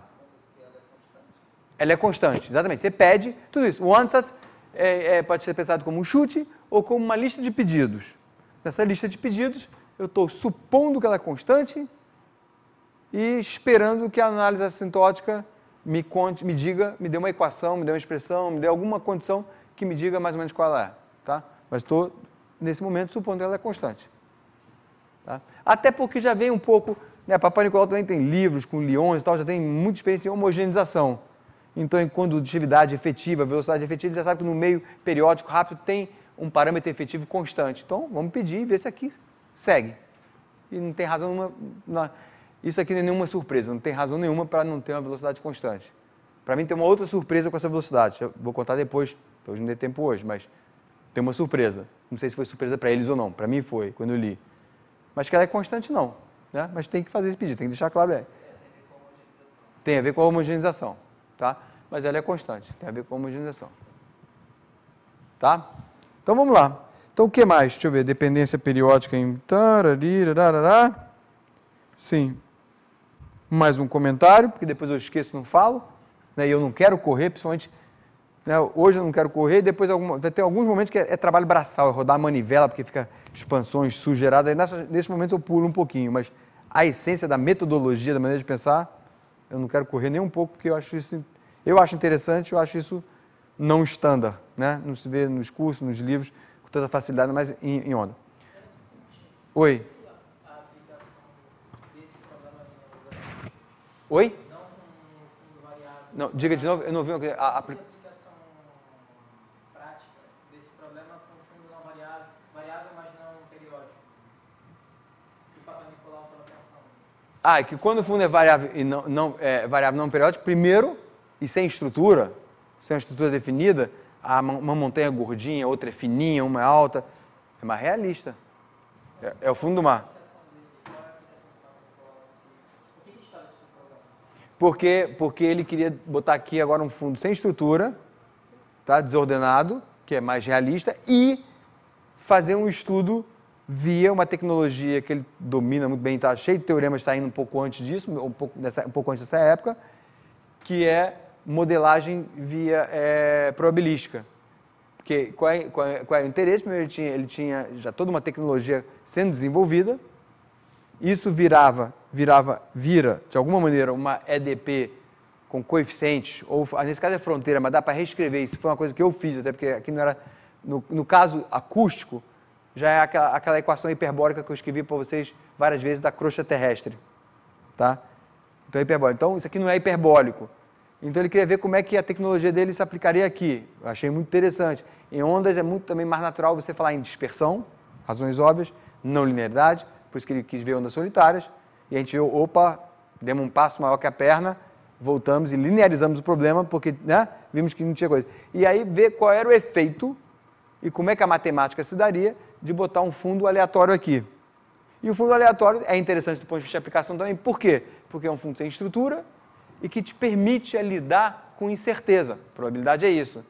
É ela é constante, exatamente. Você pede tudo isso. O ansatz é, é, pode ser pensado como um chute ou como uma lista de pedidos. Nessa lista de pedidos, eu estou supondo que ela é constante e esperando que a análise assintótica me conte, me diga, me dê uma equação, me dê uma expressão, me dê alguma condição que me diga mais ou menos qual é, tá? Mas estou, nesse momento, supondo que ela é constante. Tá? Até porque já vem um pouco, né, Papai Nicolau também tem livros com leões e tal, já tem muita experiência em homogeneização. Então, em condutividade efetiva, velocidade efetiva, ele já sabe que no meio periódico rápido tem um parâmetro efetivo constante. Então, vamos pedir e ver se aqui segue. E não tem razão nenhuma. Não, isso aqui não é nenhuma surpresa, não tem razão nenhuma para não ter uma velocidade constante. Para mim tem uma outra surpresa com essa velocidade, eu vou contar depois Talvez não dê tempo hoje, mas tem uma surpresa. Não sei se foi surpresa para eles ou não. Para mim foi, quando eu li. Mas que ela é constante, não. Né? Mas tem que fazer esse pedido, tem que deixar claro. É. Tem a ver com a homogeneização. Tá? Mas ela é constante, tem a ver com a homogeneização. Tá? Então vamos lá. Então o que mais? Deixa eu ver. Dependência periódica em. Sim. Mais um comentário, porque depois eu esqueço, e não falo. Né? E eu não quero correr, principalmente né? Hoje eu não quero correr, depois vai ter alguns momentos que é, é trabalho braçal, é rodar a manivela, porque fica expansões sugerada. nesses momentos eu pulo um pouquinho, mas a essência da metodologia, da maneira de pensar, eu não quero correr nem um pouco, porque eu acho isso. Eu acho interessante, eu acho isso não estándar, né? Não se vê nos cursos, nos livros, com tanta facilidade, mas em, em onda. Oi. Oi? Não, diga de novo, eu não vi a aplicação. Ah, é que quando o fundo é variável, e não, não é, variável não periódico, primeiro, e sem estrutura, sem uma estrutura definida, uma montanha gordinha, outra é fininha, uma é alta, é mais realista. É, é o fundo do mar. Porque, porque ele queria botar aqui agora um fundo sem estrutura, tá? desordenado, que é mais realista, e fazer um estudo via uma tecnologia que ele domina muito bem, está cheio de teoremas saindo tá um pouco antes disso, um pouco, nessa, um pouco antes dessa época, que é modelagem via é, probabilística. Porque qual, é, qual, é, qual é o interesse? Primeiro, ele tinha, ele tinha já toda uma tecnologia sendo desenvolvida, isso virava, virava, vira, de alguma maneira, uma EDP com coeficientes, ou ah, nesse caso é fronteira, mas dá para reescrever. Isso foi uma coisa que eu fiz, até porque aqui não era. No, no caso acústico, já é aquela, aquela equação hiperbólica que eu escrevi para vocês várias vezes da crosta terrestre. Tá? Então, é hiperbólico. Então, isso aqui não é hiperbólico. Então, ele queria ver como é que a tecnologia dele se aplicaria aqui. Eu achei muito interessante. Em ondas é muito também mais natural você falar em dispersão, razões óbvias, não linearidade, por isso que ele quis ver ondas solitárias. E a gente viu, opa, demos um passo maior que a perna, voltamos e linearizamos o problema, porque né, vimos que não tinha coisa. E aí ver qual era o efeito e como é que a matemática se daria de botar um fundo aleatório aqui. E o fundo aleatório é interessante do ponto de vista de aplicação também. Por quê? Porque é um fundo sem estrutura e que te permite é lidar com incerteza. Probabilidade é isso.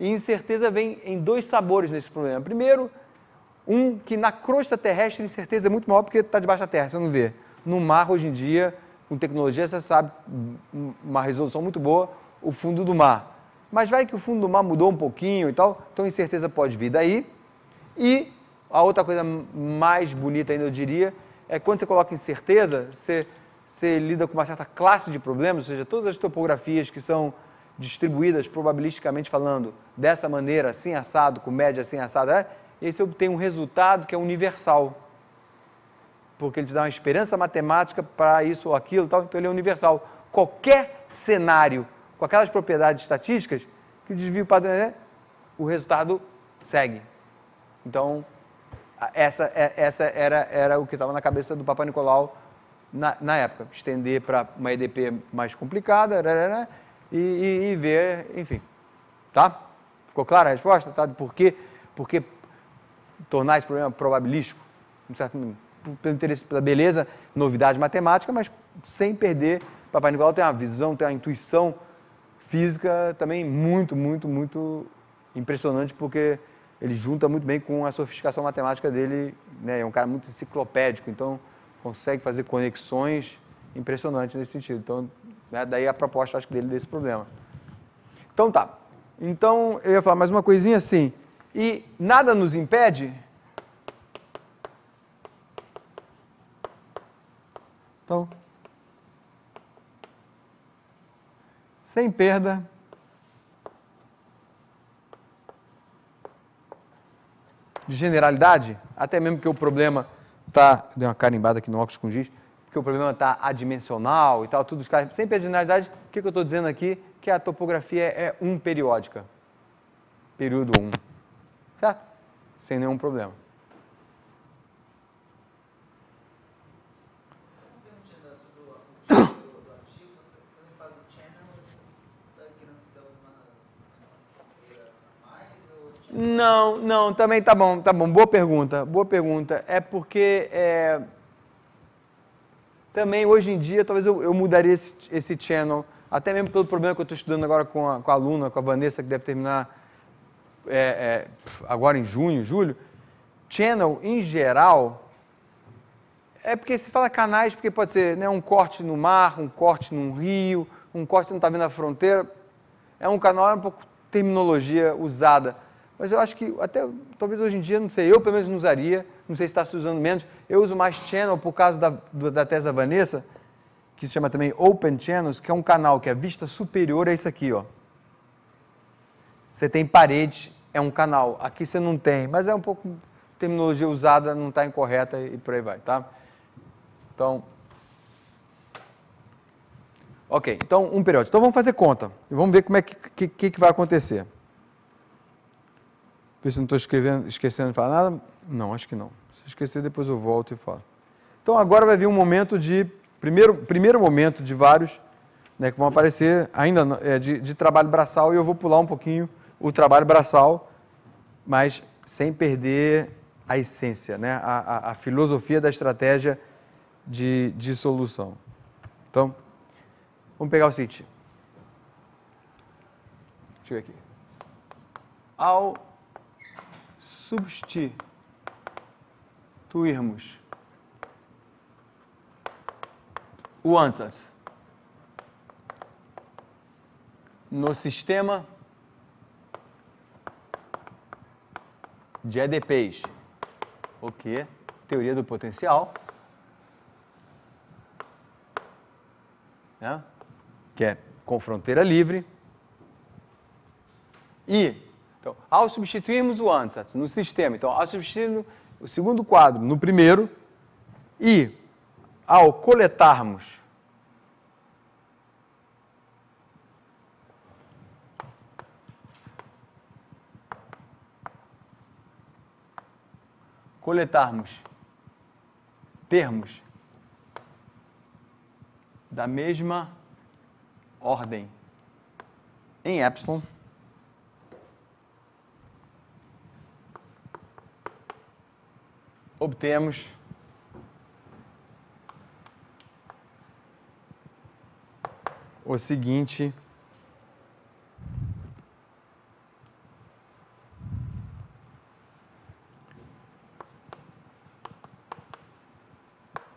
E incerteza vem em dois sabores nesse problema. Primeiro, um que na crosta terrestre a incerteza é muito maior porque está debaixo da terra, você não vê. No mar, hoje em dia, com tecnologia, você sabe uma resolução muito boa, o fundo do mar. Mas vai que o fundo do mar mudou um pouquinho e tal, então incerteza pode vir daí. E a outra coisa mais bonita ainda, eu diria, é quando você coloca incerteza, você, você lida com uma certa classe de problemas, ou seja, todas as topografias que são distribuídas probabilisticamente falando, dessa maneira, assim assado, com média assim assada, e aí você obtém um resultado que é universal. Porque ele te dá uma esperança matemática para isso ou aquilo, tal, então ele é universal. Qualquer cenário com aquelas propriedades estatísticas que desvia o padrão, é, o resultado segue. Então, essa, é, essa era, era o que estava na cabeça do Papa Nicolau na, na época. Estender para uma EDP mais complicada e, e, e, ver, enfim. Tá? Ficou clara a resposta? Tá? Por quê? Porque tornar esse problema probabilístico, um certo, pelo interesse pela beleza, novidade matemática, mas sem perder. Papai Nicolau tem uma visão, tem uma intuição física também muito, muito, muito impressionante, porque ele junta muito bem com a sofisticação matemática dele, né? É um cara muito enciclopédico, então consegue fazer conexões impressionantes nesse sentido. Então, né, daí a proposta, acho que dele desse problema. Então tá. Então eu ia falar mais uma coisinha assim. E nada nos impede. Então, sem perda de generalidade, até mesmo que o problema está. Dei uma carimbada aqui no óculos com giz, porque o problema está adimensional e tal, tudo os caras. Sempre a generalidade, o que, que eu estou dizendo aqui? Que a topografia é um periódica. Período 1. Um. Certo? Sem nenhum problema. Não, não, também tá bom, tá bom. Boa pergunta, boa pergunta. É porque é, também hoje em dia talvez eu, eu mudaria esse, esse channel, até mesmo pelo problema que eu estou estudando agora com a, com a aluna, com a Vanessa, que deve terminar é, é, agora em junho, julho. Channel, em geral, é porque se fala canais, porque pode ser né, um corte no mar, um corte num rio, um corte que não está vendo a fronteira. É um canal, é um pouco terminologia usada. Mas eu acho que até talvez hoje em dia, não sei, eu pelo menos não usaria, não sei se está se usando menos. Eu uso mais channel por causa da, da tese da Vanessa, que se chama também Open Channels, que é um canal que é vista superior a é isso aqui, ó. Você tem parede, é um canal. Aqui você não tem, mas é um pouco terminologia usada, não está incorreta e por aí vai, tá? Então, ok. Então um periódico. Então vamos fazer conta e vamos ver como é que, que, que vai acontecer ver se não estou esquecendo de falar nada. Não, acho que não. Se esquecer, depois eu volto e falo. Então agora vai vir um momento de. Primeiro, primeiro momento de vários né, que vão aparecer ainda é, de, de trabalho braçal e eu vou pular um pouquinho o trabalho braçal, mas sem perder a essência, né, a, a, a filosofia da estratégia de, de solução. Então, vamos pegar o seguinte. Deixa eu ver aqui. Ao substituirmos o antes no sistema de EDPs, o que teoria do potencial, né? que é com fronteira livre, e então, ao substituirmos o ansatz no sistema, então, ao substituirmos o segundo quadro no primeiro e ao coletarmos coletarmos termos da mesma ordem em epsilon obtemos o seguinte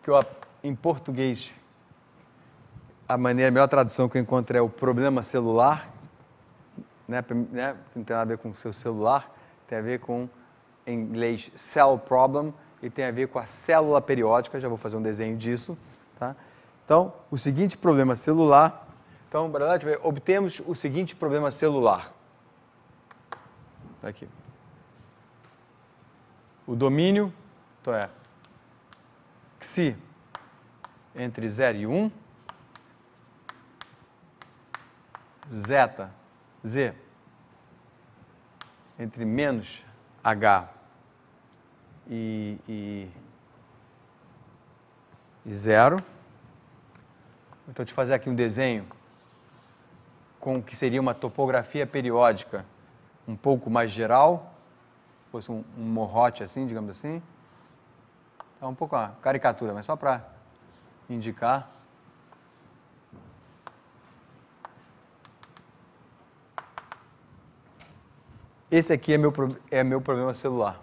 que eu, em português a maneira a melhor tradução que eu encontro é o problema celular né, né não tem nada a ver com o seu celular tem a ver com em inglês cell problem e tem a ver com a célula periódica, já vou fazer um desenho disso. Tá? Então, o seguinte problema celular. Então, obtemos o seguinte problema celular. Tá aqui. O domínio, então é xi entre 0 e 1, zeta, z, entre menos h e, e, e zero. Então, te fazer aqui um desenho com o que seria uma topografia periódica um pouco mais geral, fosse um, um morrote assim, digamos assim. É um pouco uma caricatura, mas só para indicar. Esse aqui é meu, é meu problema celular.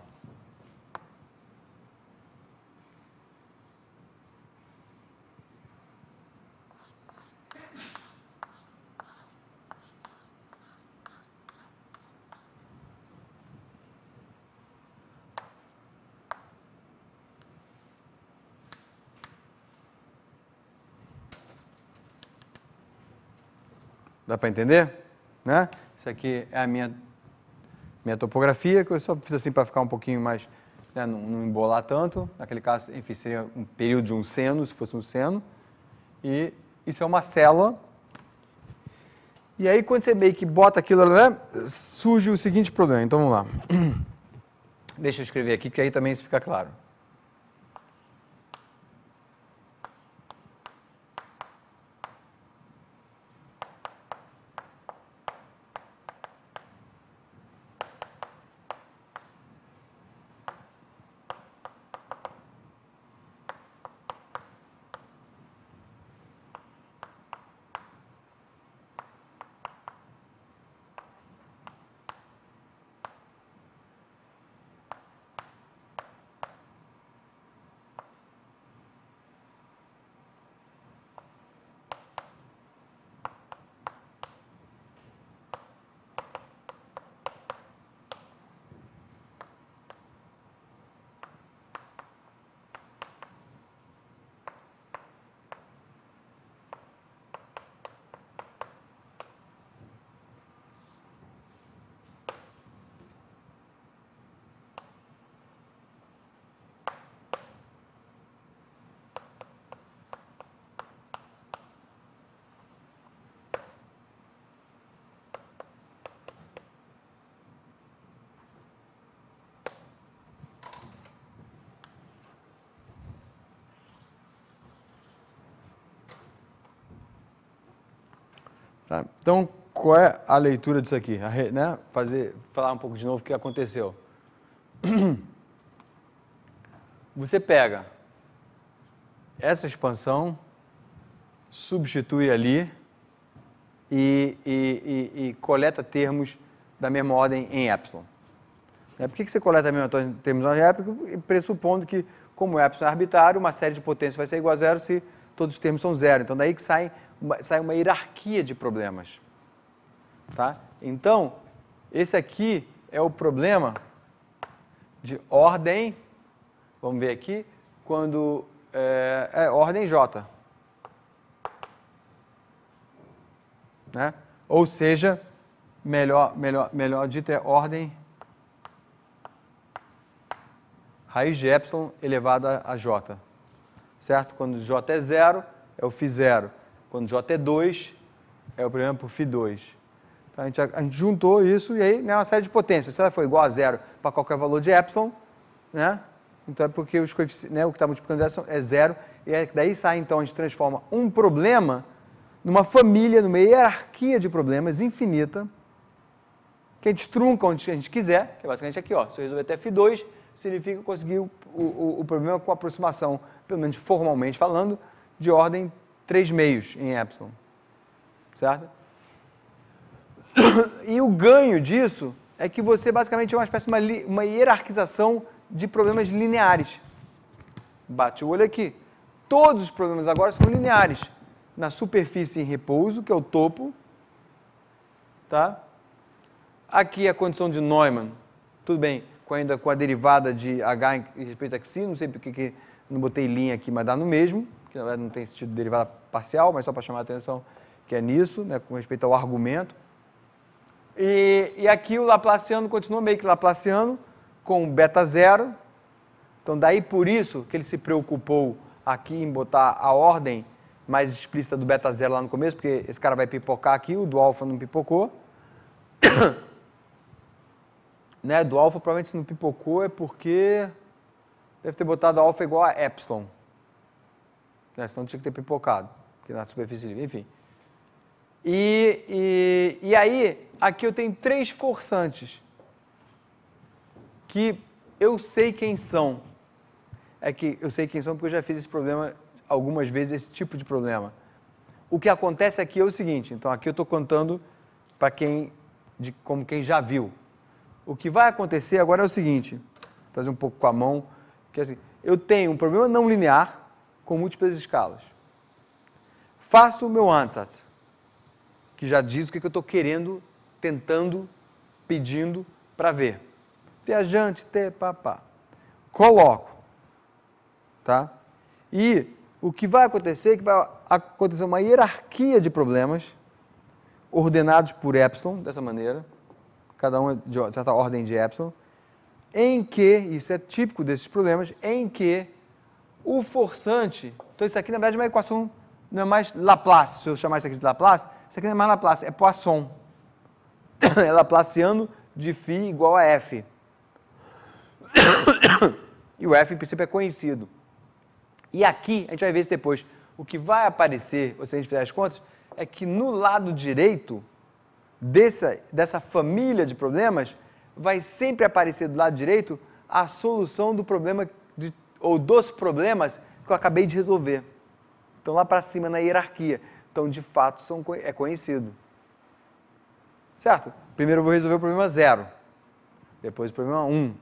Dá para entender? Né? Isso aqui é a minha, minha topografia, que eu só fiz assim para ficar um pouquinho mais, né, não, não, embolar tanto. Naquele caso, enfim, seria um período de um seno, se fosse um seno. E isso é uma célula. E aí, quando você meio que bota aquilo, né, surge o seguinte problema. Então, vamos lá. Deixa eu escrever aqui, que aí também isso fica claro. Então, qual é a leitura disso aqui? né? Fazer, falar um pouco de novo o que aconteceu. Você pega essa expansão, substitui ali e, e, e, e coleta termos da mesma ordem em epsilon. Né? Por que, você coleta a mesma termos em epsilon? Pressupondo que, como epsilon é arbitrário, uma série de potências vai ser igual a zero se todos os termos são zero. Então, daí que saem uma, sai uma hierarquia de problemas. Tá? Então, esse aqui é o problema de ordem, vamos ver aqui, quando é, é ordem J. Né? Ou seja, melhor, melhor, melhor dito é ordem raiz de ε elevada a J. Certo? Quando J é zero, eu fiz zero. Quando J é 2, é o problema por Φ2. Então, a, gente, a gente juntou isso e aí né, uma série de potências. Se ela for igual a zero para qualquer valor de epsilon, né? Então é porque os né, o que está multiplicando é zero. E é daí sai, então, a gente transforma um problema numa família, numa hierarquia de problemas infinita, que a gente trunca onde a gente quiser, que é basicamente aqui, ó. Se eu resolver até F2, significa conseguir o, o, o problema com aproximação, pelo menos formalmente falando, de ordem 3 meios em epsilon. Certo? E o ganho disso é que você basicamente é uma espécie de uma, uma hierarquização de problemas lineares. Bate o olho aqui. Todos os problemas agora são lineares. Na superfície em repouso, que é o topo, tá? Aqui a condição de Neumann, tudo bem, com ainda com a derivada de H em respeito a x, não sei porque que, não botei linha aqui, mas dá no mesmo que na verdade não tem sentido derivada parcial, mas só para chamar a atenção que é nisso, né, com respeito ao argumento. E, e aqui o Laplaciano continua meio que Laplaciano, com beta zero. Então, daí por isso que ele se preocupou aqui em botar a ordem mais explícita do beta zero lá no começo, porque esse cara vai pipocar aqui, o do alfa não pipocou. né, do alfa provavelmente não pipocou é porque deve ter botado alfa igual a epsilon né? senão tinha que ter pipocado, porque na superfície livre, enfim. E, e, e aí, aqui eu tenho três forçantes, que eu sei quem são. É que eu sei quem são porque eu já fiz esse problema algumas vezes, esse tipo de problema. O que acontece aqui é o seguinte, então aqui eu estou contando para quem, de, como quem já viu. O que vai acontecer agora é o seguinte, vou fazer um pouco com a mão, que é assim, eu tenho um problema não linear, com múltiplas escalas. Faço o meu ansatz, que já diz o que é eu estou querendo, tentando, pedindo para ver. Viajante, te, papá. Coloco. Tá? E o que vai acontecer é que vai acontecer uma hierarquia de problemas ordenados por epsilon, dessa maneira, cada um é de certa ordem de epsilon, em que, isso é típico desses problemas, em que o forçante. Então, isso aqui, na verdade, é uma equação, não é mais Laplace. Se eu chamar isso aqui de Laplace, isso aqui não é mais Laplace, é Poisson. É Laplaciano de φ igual a f. E o f, em princípio, é conhecido. E aqui, a gente vai ver isso depois. O que vai aparecer, ou se a gente fizer as contas, é que no lado direito dessa, dessa família de problemas, vai sempre aparecer do lado direito a solução do problema de ou dos problemas que eu acabei de resolver. Então lá para cima na hierarquia. Então, de fato, são, é conhecido. Certo? Primeiro eu vou resolver o problema zero depois o problema 1, um,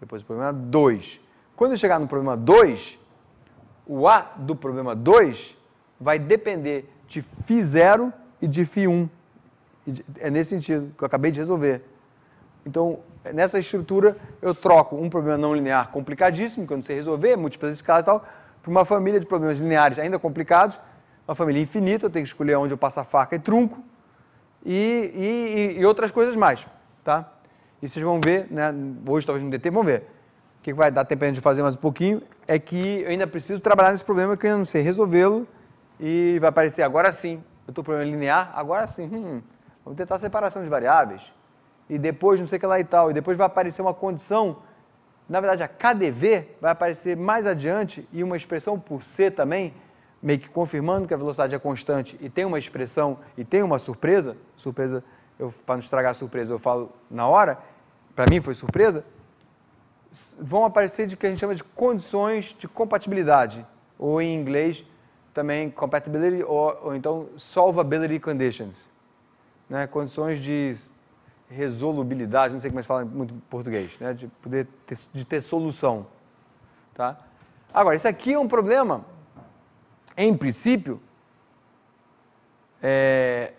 depois o problema 2. Quando eu chegar no problema 2, o A do problema 2 vai depender de Φ0 e de Φ1. É nesse sentido que eu acabei de resolver. Então, nessa estrutura eu troco um problema não linear complicadíssimo, que eu não sei resolver, múltiplas escalas e tal, para uma família de problemas lineares ainda complicados, uma família infinita, eu tenho que escolher onde eu passo a faca e trunco, e, e, e outras coisas mais, tá? E vocês vão ver, né, hoje talvez não dê tempo, vamos ver. O que vai dar tempo a de fazer mais um pouquinho é que eu ainda preciso trabalhar nesse problema que eu ainda não sei resolvê-lo, e vai aparecer agora sim. Eu estou com problema linear, agora sim. Hum, vamos tentar separação de variáveis e depois não sei o que lá e tal, e depois vai aparecer uma condição, na verdade a KDV vai aparecer mais adiante e uma expressão por C também, meio que confirmando que a velocidade é constante e tem uma expressão e tem uma surpresa, surpresa, para não estragar a surpresa eu falo na hora, para mim foi surpresa, vão aparecer de que a gente chama de condições de compatibilidade, ou em inglês também compatibility ou, ou então solvability conditions, né? condições de resolubilidade, não sei como é que fala muito em português, né? de poder ter, de ter solução. Tá? Agora, isso aqui é um problema, em princípio, é,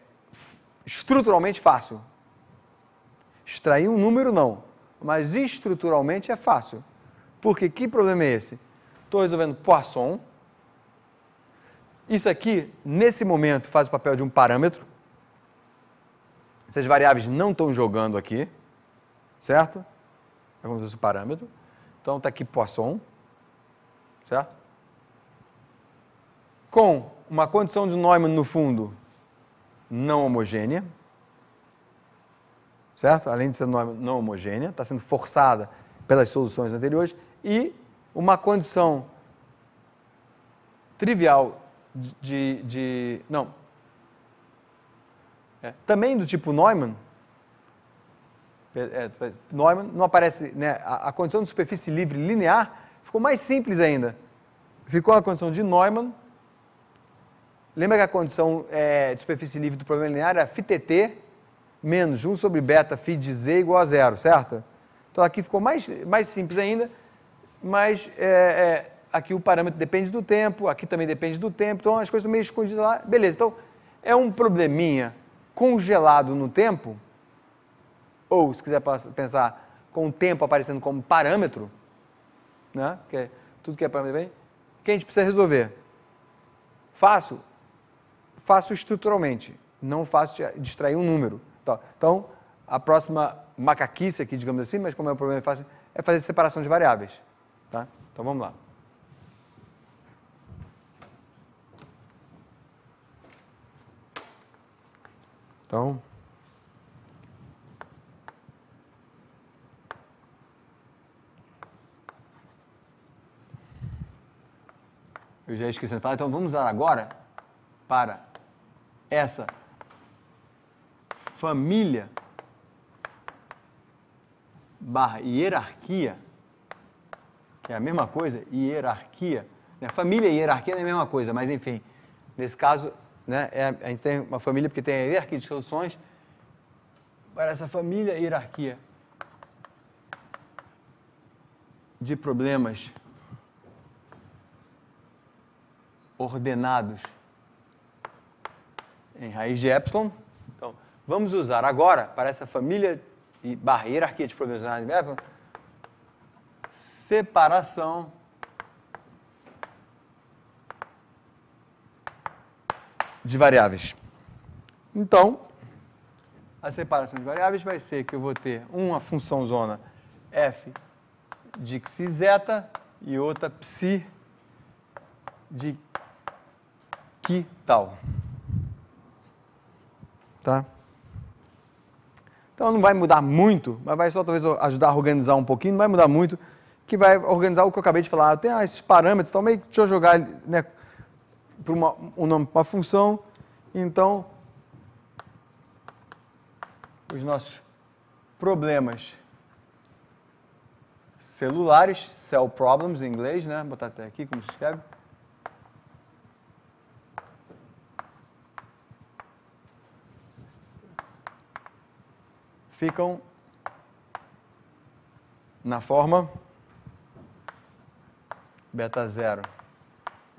estruturalmente fácil. Extrair um número não, mas estruturalmente é fácil. Porque que problema é esse? Estou resolvendo Poisson. Isso aqui, nesse momento, faz o papel de um parâmetro. Essas variáveis não estão jogando aqui, certo? É como se fosse o parâmetro. Então está aqui Poisson, certo? Com uma condição de Neumann no fundo não homogênea, certo? Além de ser não homogênea, está sendo forçada pelas soluções anteriores e uma condição trivial de, de, de não é. Também do tipo Neumann, é, é Neumann não aparece, né, a, a, condição de superfície livre linear ficou mais simples ainda. Ficou a condição de Neumann. Lembra que a condição é, de superfície livre do problema linear era φtt menos 1 sobre beta φ de z igual a zero, certo? Então aqui ficou mais, mais simples ainda, mas é, é, aqui o parâmetro depende do tempo, aqui também depende do tempo, então as coisas estão meio escondidas lá. Beleza, então é um probleminha congelado no tempo, ou se quiser pensar com o tempo aparecendo como parâmetro, né? que é tudo que é parâmetro bem, que a gente precisa resolver? Faço? Faço estruturalmente, não faço distrair um número. Tá, então, a próxima macaquice aqui, digamos assim, mas como é o problema é fácil, é fazer separação de variáveis. Tá? Então vamos lá. Então. Eu já esqueci de falar, então vamos agora para essa família barra hierarquia, que é a mesma coisa, hierarquia. Né? Família e hierarquia não é a mesma coisa, mas enfim, nesse caso né? É, a gente tem uma família porque tem a hierarquia de soluções. Para essa família, hierarquia de problemas ordenados em raiz de epsilon. Então, vamos usar agora para essa família e barreira hierarquia de problemas ordenados em epsilon separação de variáveis. Então, a separação de variáveis vai ser que eu vou ter uma função zona f de xi zeta e outra psi de que tal. Tá? Então não vai mudar muito, mas vai só talvez ajudar a organizar um pouquinho, não vai mudar muito, que vai organizar o que eu acabei de falar. Tem ah, esses parâmetros, então meio que deixa eu jogar, né, para uma, um nome para a função, então os nossos problemas celulares, cell problems em inglês, né? Vou botar até aqui como se escreve. Ficam na forma beta zero.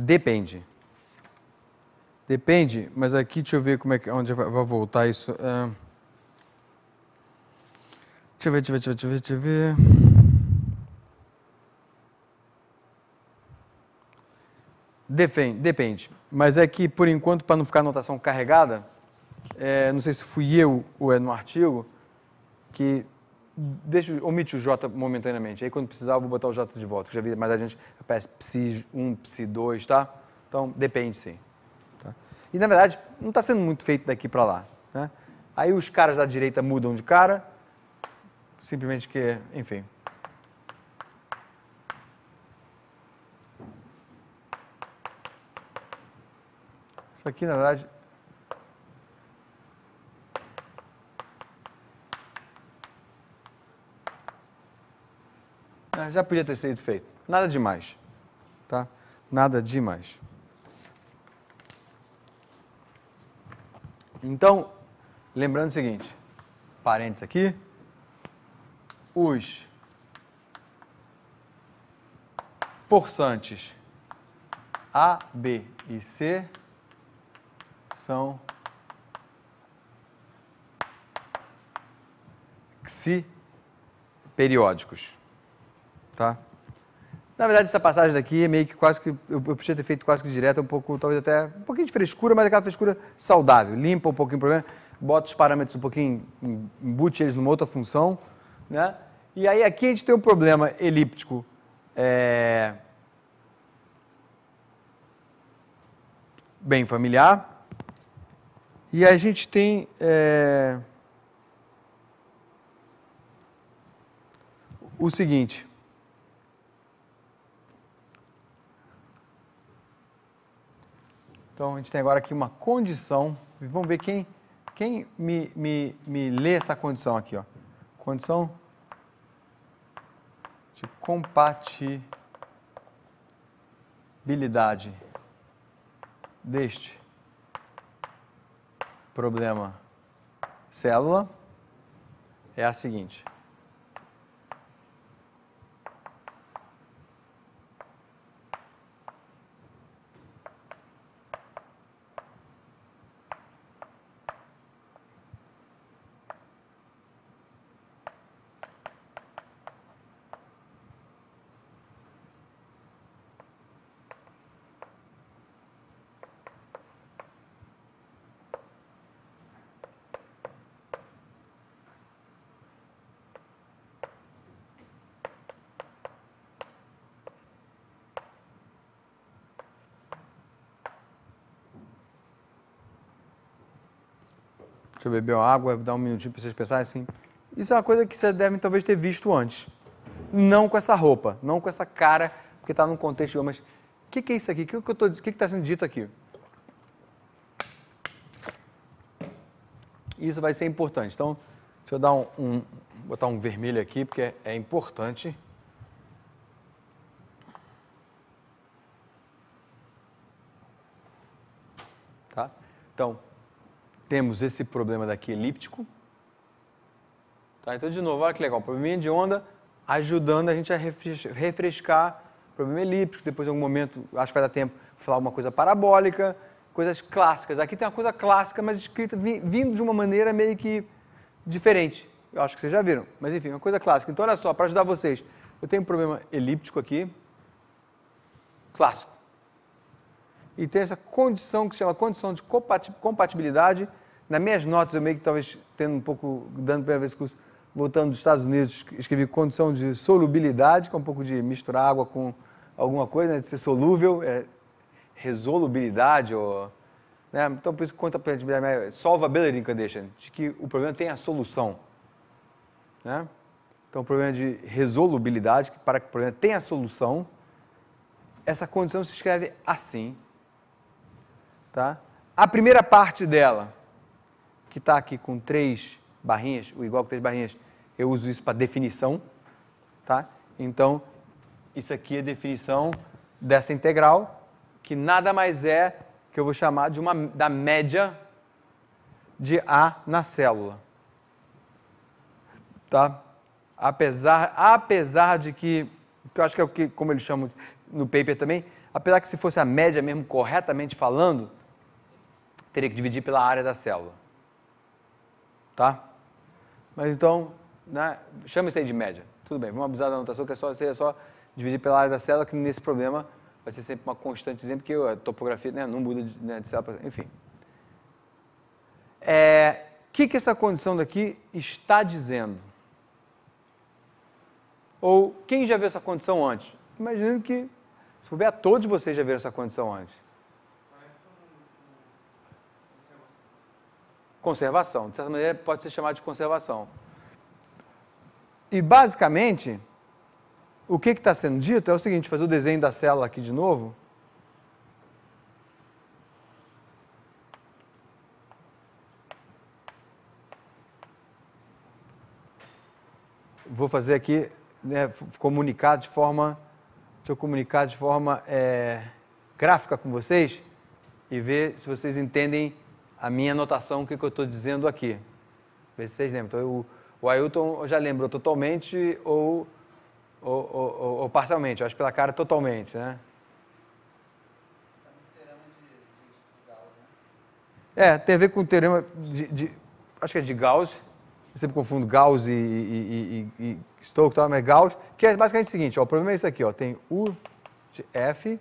Depende. Depende, mas aqui deixa eu ver como é que, onde vai, voltar isso. Uh, deixa eu ver, deixa eu ver, deixa eu ver, deixa eu ver. Depende, depende. Mas é que, por enquanto, para não ficar a notação carregada, é, não sei se fui eu ou é no artigo, que deixa omite o J momentaneamente. Aí quando precisar, eu vou botar o J de volta. Já vi mais a gente aparece PSI 1, PSI 2, tá? Então, depende sim. Tá? E na verdade, não está sendo muito feito daqui para lá. Né? Aí os caras da direita mudam de cara, simplesmente que, enfim. Isso aqui, na verdade, É, já podia ter sido feito. Nada demais. Tá? Nada demais. Então, lembrando o seguinte, parênteses aqui, os forçantes A, B e C são xi periódicos. Tá? Na verdade, essa passagem daqui é meio que quase que. Eu, podia ter feito quase que direto, é um pouco, talvez até um pouquinho de frescura, mas aquela frescura saudável. Limpa um pouquinho o problema, bota os parâmetros um pouquinho, embute eles numa outra função, né? E aí aqui a gente tem um problema elíptico. É... Bem familiar. E a gente tem. É... O seguinte. Então, a gente tem agora aqui uma condição. Vamos ver quem, quem me, me, me lê essa condição aqui. Ó. Condição de compatibilidade deste problema célula é a seguinte. beber uma água, dá um minutinho para vocês pensarem assim. Isso é uma coisa que vocês devem talvez ter visto antes. Não com essa roupa, não com essa cara, porque está num contexto de mas o que, que, é isso aqui? O que, que que está sendo dito aqui? Isso vai ser importante. Então, deixa eu dar um, um botar um vermelho aqui, porque é, é importante. Tá? Então, temos esse problema daqui elíptico. Tá? Então, de novo, olha que legal, probleminha de onda ajudando a gente a refrescar problema elíptico, depois em algum momento, acho que vai dar tempo falar uma coisa parabólica, coisas clássicas. Aqui tem uma coisa clássica, mas escrita vindo de uma maneira meio que diferente. Eu acho que vocês já viram, mas enfim, uma coisa clássica. Então, olha só, para ajudar vocês, eu tenho um problema elíptico aqui, clássico e tem essa condição que se chama condição de compatibilidade. Nas minhas notas, eu meio que talvez tendo um pouco, dando para ver esse curso, voltando dos Estados Unidos, escrevi condição de solubilidade, que é um pouco de misturar água com alguma coisa, né, de ser solúvel, é resolubilidade, ou, né, então por isso que compatibilidade é solvability condition, de que o problema tem a solução. Né? Então, o problema é de resolubilidade, que para que o problema tenha a solução, essa condição se escreve assim, Tá? A primeira parte dela, que está aqui com três barrinhas, o igual com três barrinhas, eu uso isso para definição. Tá? Então, isso aqui é definição dessa integral, que nada mais é que eu vou chamar de uma, da média de A na célula. Tá? Apesar, apesar de que, que eu acho que é o que, como eles chamam no paper também, apesar que se fosse a média mesmo corretamente falando, teria que dividir pela área da célula. Tá? Mas então, né, chama isso aí de média. Tudo bem, vamos abusar da anotação que é só, seria só dividir pela área da célula, que nesse problema vai ser sempre uma constante, porque a topografia né, não muda de, né, de célula, enfim. O é, que, que essa condição daqui está dizendo? Ou quem já viu essa condição antes? Imagino que, se puder, todos vocês já viram essa condição antes. conservação. De certa maneira, pode ser chamado de conservação. E, basicamente, o que está sendo dito é o seguinte: fazer o desenho da célula aqui de novo. Vou fazer aqui, né, comunicar de forma. Deixa eu comunicar de forma é, gráfica com vocês e ver se vocês entendem a minha anotação, o que, que eu estou dizendo aqui. Vê se vocês lembram. Então, eu, o Ailton já lembrou totalmente ou, ou, ou, ou, parcialmente. Eu acho pela cara totalmente, né? É, tem a ver com o teorema de, de acho que é de Gauss, eu sempre confundo Gauss e, e, e, e Stokes, tá? mas Gauss, que é basicamente o seguinte, ó, o problema é isso aqui, ó, tem U de F,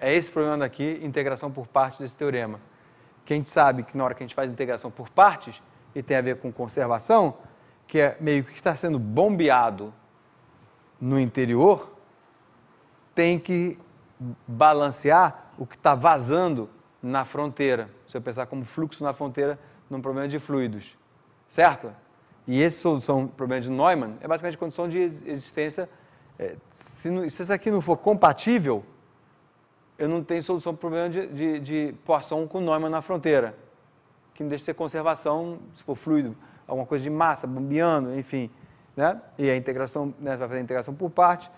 É esse problema daqui, integração por partes desse teorema. Que a gente sabe que na hora que a gente faz integração por partes, e tem a ver com conservação, que é meio que está sendo bombeado no interior, tem que balancear o que está vazando na fronteira. Se eu pensar como fluxo na fronteira num problema de fluidos, certo? E essa solução, problema de Neumann, é basicamente condição de existência. É, se, isso aqui não for compatível, eu não tenho solução para o problema de, de, de com Neumann na fronteira, que não deixa de ser conservação, se for fluido, alguma coisa de massa, bombeando, enfim. Né? E a integração, né, vai fazer a integração por parte,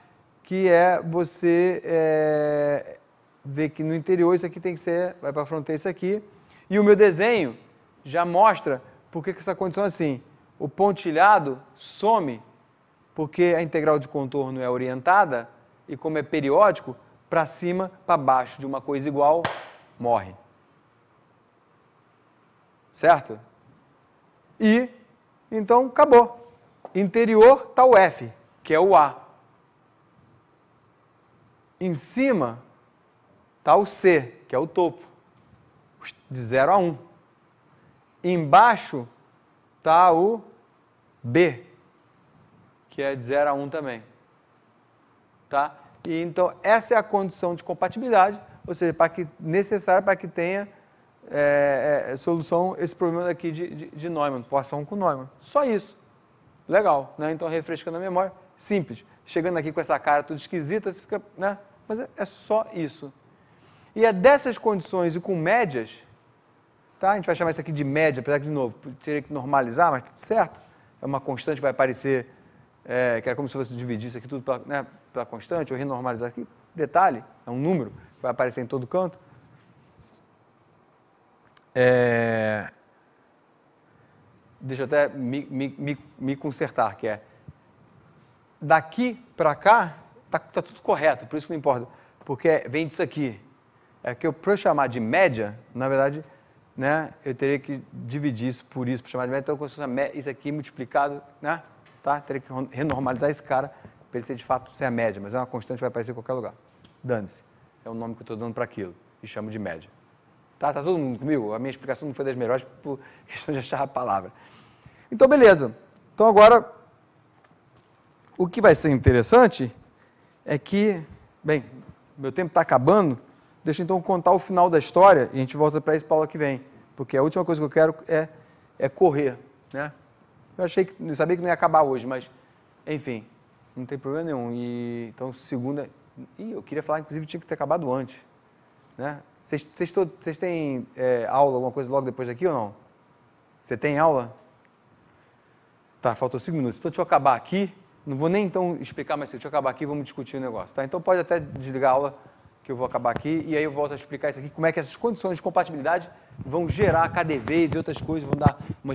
que é você é, ver que no interior isso aqui tem que ser, vai para a fronteira isso aqui. E o meu desenho já mostra por que essa condição é assim. O pontilhado some porque a integral de contorno é orientada e como é periódico, para cima, para baixo de uma coisa igual, morre. Certo? E, então, acabou. Interior está o F, que é o A. Em cima está o C, que é o topo, de 0 a 1. Um. Embaixo está o B, que é de 0 a 1 um também. Tá? E, então, essa é a condição de compatibilidade, ou seja, para que, necessária para que tenha é, é, solução esse problema aqui de, de, de Neumann, poação com Neumann. Só isso. Legal, né? Então, refrescando a memória, simples. Chegando aqui com essa cara toda esquisita, você fica, né? Mas é, é só isso. E é dessas condições e com médias, tá? A gente vai chamar isso aqui de média, apesar que, de novo, teria que normalizar, mas tudo certo. É uma constante vai aparecer é, que era como se você dividisse aqui tudo para né, constante, ou renormalizar aqui. Detalhe, é um número, vai aparecer em todo canto. É... Deixa eu até me, me, me, me consertar, que é daqui para cá tá, tá, tudo correto, por isso que não importa, porque vem disso aqui. É que eu, para eu chamar de média, na verdade, né? Eu teria que dividir isso por isso, para chamar de média. Então, como isso aqui multiplicado, né? Tá? Teria que renormalizar esse cara para ele ser de fato ser a média, mas é uma constante que vai aparecer em qualquer lugar. Dane-se. É o nome que eu estou dando para aquilo e chamo de média. Tá? Tá todo mundo comigo? A minha explicação não foi das melhores por questão de achar a palavra. Então, beleza. Então, agora, o que vai ser interessante é que, bem, meu tempo está acabando. Deixa então contar o final da história e a gente volta para isso para aula que vem, porque a última coisa que eu quero é, é correr, né? Eu achei que sabia que não ia acabar hoje, mas enfim, não tem problema nenhum. E então segunda, e eu queria falar inclusive tinha que ter acabado antes, né? Vocês têm é, aula alguma coisa logo depois daqui ou não? Você tem aula? Tá, faltou cinco minutos. Então deixa eu acabar aqui. Não vou nem então explicar mas se Deixa eu acabar aqui vamos discutir o negócio, tá? Então pode até desligar a aula que eu vou acabar aqui, e aí eu volto a explicar isso aqui, como é que essas condições de compatibilidade vão gerar KDVs e outras coisas, vão dar uma